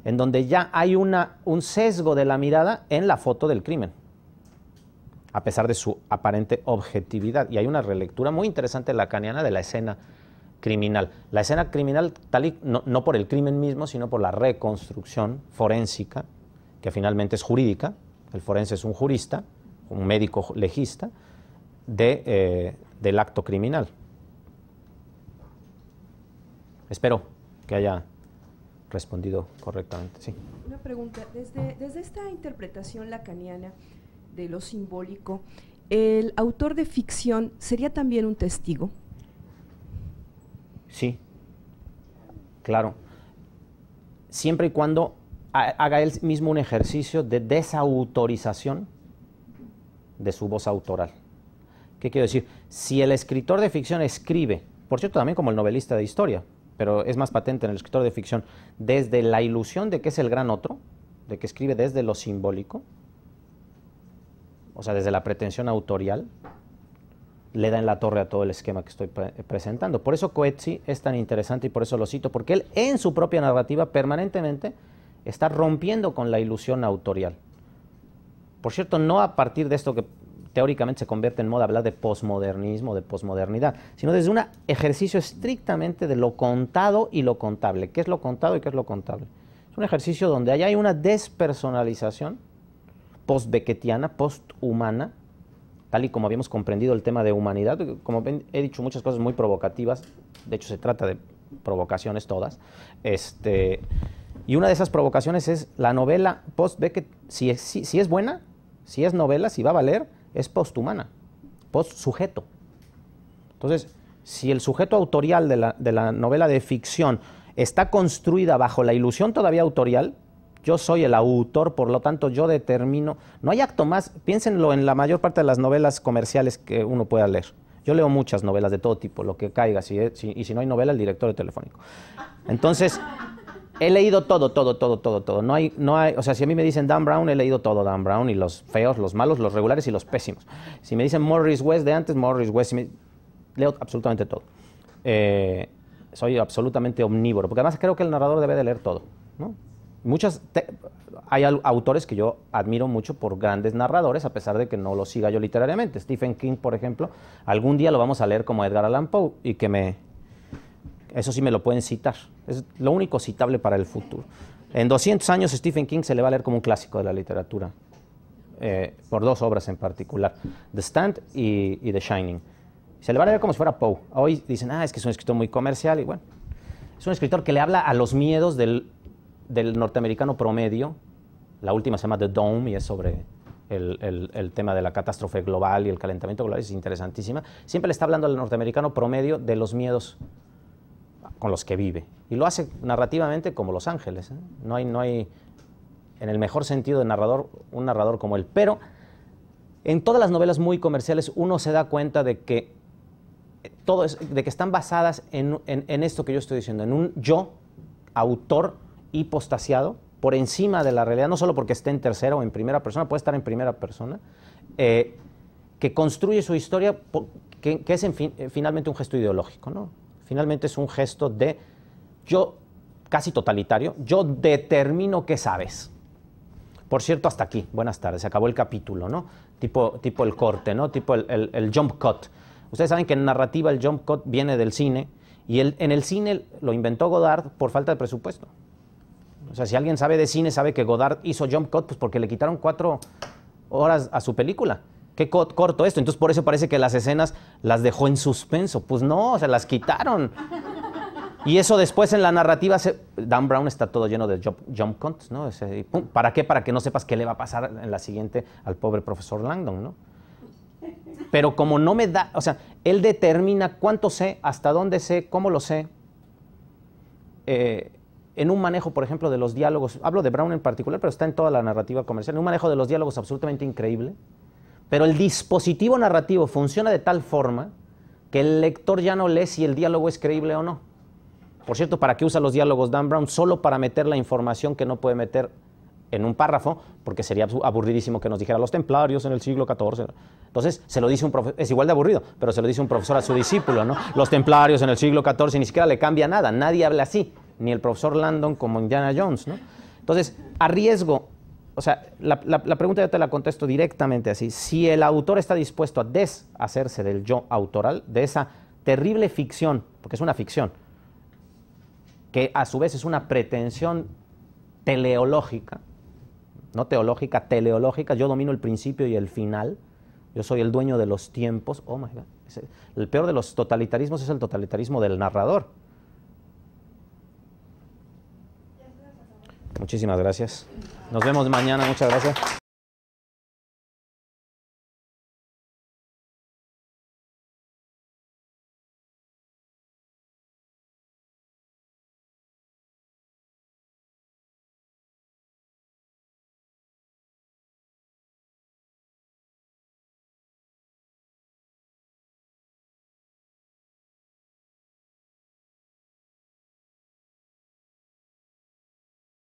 en donde ya hay un sesgo de la mirada en la foto del crimen, a pesar de su aparente objetividad. Y hay una relectura muy interesante lacaniana de la escena criminal. La escena criminal, tal y, no, no por el crimen mismo, sino por la reconstrucción forénsica, que finalmente es jurídica, el forense es un jurista, un médico legista, de, eh, del acto criminal. Espero que haya respondido correctamente. Sí. Una pregunta, desde, desde esta interpretación lacaniana de lo simbólico, ¿el autor de ficción sería también un testigo? Sí, claro. Siempre y cuando haga él mismo un ejercicio de desautorización de su voz autoral. ¿Qué quiero decir? Si el escritor de ficción escribe, por cierto, también como el novelista de historia, pero es más patente en el escritor de ficción, desde la ilusión de que es el gran otro, de que escribe desde lo simbólico, o sea, desde la pretensión autorial, le da en la torre a todo el esquema que estoy presentando. Por eso Coetzee es tan interesante y por eso lo cito, porque él en su propia narrativa permanentemente está rompiendo con la ilusión autorial. Por cierto, no a partir de esto que teóricamente se convierte en moda hablar de posmodernismo, de posmodernidad, sino desde un ejercicio estrictamente de lo contado y lo contable. ¿Qué es lo contado y qué es lo contable? Es un ejercicio donde allá hay una despersonalización post-bequetiana, post-humana, tal y como habíamos comprendido el tema de humanidad. Como he dicho muchas cosas muy provocativas, de hecho se trata de provocaciones todas. Este y una de esas provocaciones es la novela post-Beckett, si es, si, es buena, si es novela, si va a valer, es posthumana, post-sujeto. Entonces, si el sujeto autorial de la, de la, novela de ficción está construida bajo la ilusión todavía autorial, yo soy el autor, por lo tanto yo determino, no hay acto más, piénsenlo en la mayor parte de las novelas comerciales que uno pueda leer. Yo leo muchas novelas de todo tipo, lo que caiga, eh, y si no hay novela, el director de telefónico. Entonces, He leído todo, todo, todo, todo, todo. No hay, no hay, o sea, si a mí me dicen Dan Brown, he leído todo Dan Brown y los feos, los malos, los regulares y los pésimos. Si me dicen Morris West de antes, Morris West, leo absolutamente todo. Eh, soy absolutamente omnívoro, porque además creo que el narrador debe de leer todo. ¿no? Muchas hay autores que yo admiro mucho por grandes narradores, a pesar de que no lo siga yo literariamente. Stephen King, por ejemplo, algún día lo vamos a leer como Edgar Allan Poe y que me eso sí me lo pueden citar. Es lo único citable para el futuro. En 200 años Stephen King se le va a leer como un clásico de la literatura, eh, por dos obras en particular, The Stand y, The Shining. Se le va a leer como si fuera Poe. Hoy dicen, ah, es que es un escritor muy comercial y bueno. Es un escritor que le habla a los miedos del, norteamericano promedio. La última se llama The Dome y es sobre el, el, tema de la catástrofe global y el calentamiento global, es interesantísima. Siempre le está hablando al norteamericano promedio de los miedos con los que vive. Y lo hace narrativamente como Los Ángeles. ¿eh? No, hay, no hay, en el mejor sentido de narrador, un narrador como él. Pero en todas las novelas muy comerciales uno se da cuenta de que, eh, todo es, de que están basadas en, esto que yo estoy diciendo, en un yo autor hipostasiado por encima de la realidad, no solo porque esté en tercera o en primera persona, puede estar en primera persona, eh, que construye su historia, que, es finalmente un gesto ideológico. ¿no? Finalmente es un gesto de yo, casi totalitario, yo determino qué sabes. Por cierto, hasta aquí. Buenas tardes. Se acabó el capítulo, ¿no? Tipo, tipo el corte, ¿no? Tipo el, jump cut. Ustedes saben que en narrativa el jump cut viene del cine y el, en el cine lo inventó Godard por falta de presupuesto. O sea, si alguien sabe de cine, sabe que Godard hizo jump cut pues porque le quitaron cuatro horas a su película qué corto esto. Entonces por eso parece que las escenas las dejó en suspenso. Pues no, se las quitaron. Y eso después en la narrativa, se... Dan Brown está todo lleno de jump, jump cuts, ¿no? ¿Para qué? Para que no sepas qué le va a pasar en la siguiente al pobre profesor Langdon, ¿no? Pero como no me da, o sea, él determina cuánto sé, hasta dónde sé, cómo lo sé. Eh, en un manejo, por ejemplo, de los diálogos, hablo de Brown en particular, pero está en toda la narrativa comercial, en un manejo de los diálogos absolutamente increíble. Pero el dispositivo narrativo funciona de tal forma que el lector ya no lee si el diálogo es creíble o no. Por cierto, ¿para qué usa los diálogos Dan Brown? Solo para meter la información que no puede meter en un párrafo, porque sería aburridísimo que nos dijera los templarios en el siglo XIV. Entonces, se lo dice un es igual de aburrido, pero se lo dice un profesor a su discípulo, ¿no? Los templarios en el siglo XIV, ni siquiera le cambia nada, nadie habla así, ni el profesor Landon como Indiana Jones, ¿no? Entonces, riesgo o sea, la, pregunta yo te la contesto directamente así. Si el autor está dispuesto a deshacerse del yo autoral, de esa terrible ficción, porque es una ficción, que a su vez es una pretensión teleológica, no teológica, teleológica, yo domino el principio y el final, yo soy el dueño de los tiempos, oh my God, el peor de los totalitarismos es el totalitarismo del narrador Muchísimas gracias. Nos vemos mañana. Muchas gracias.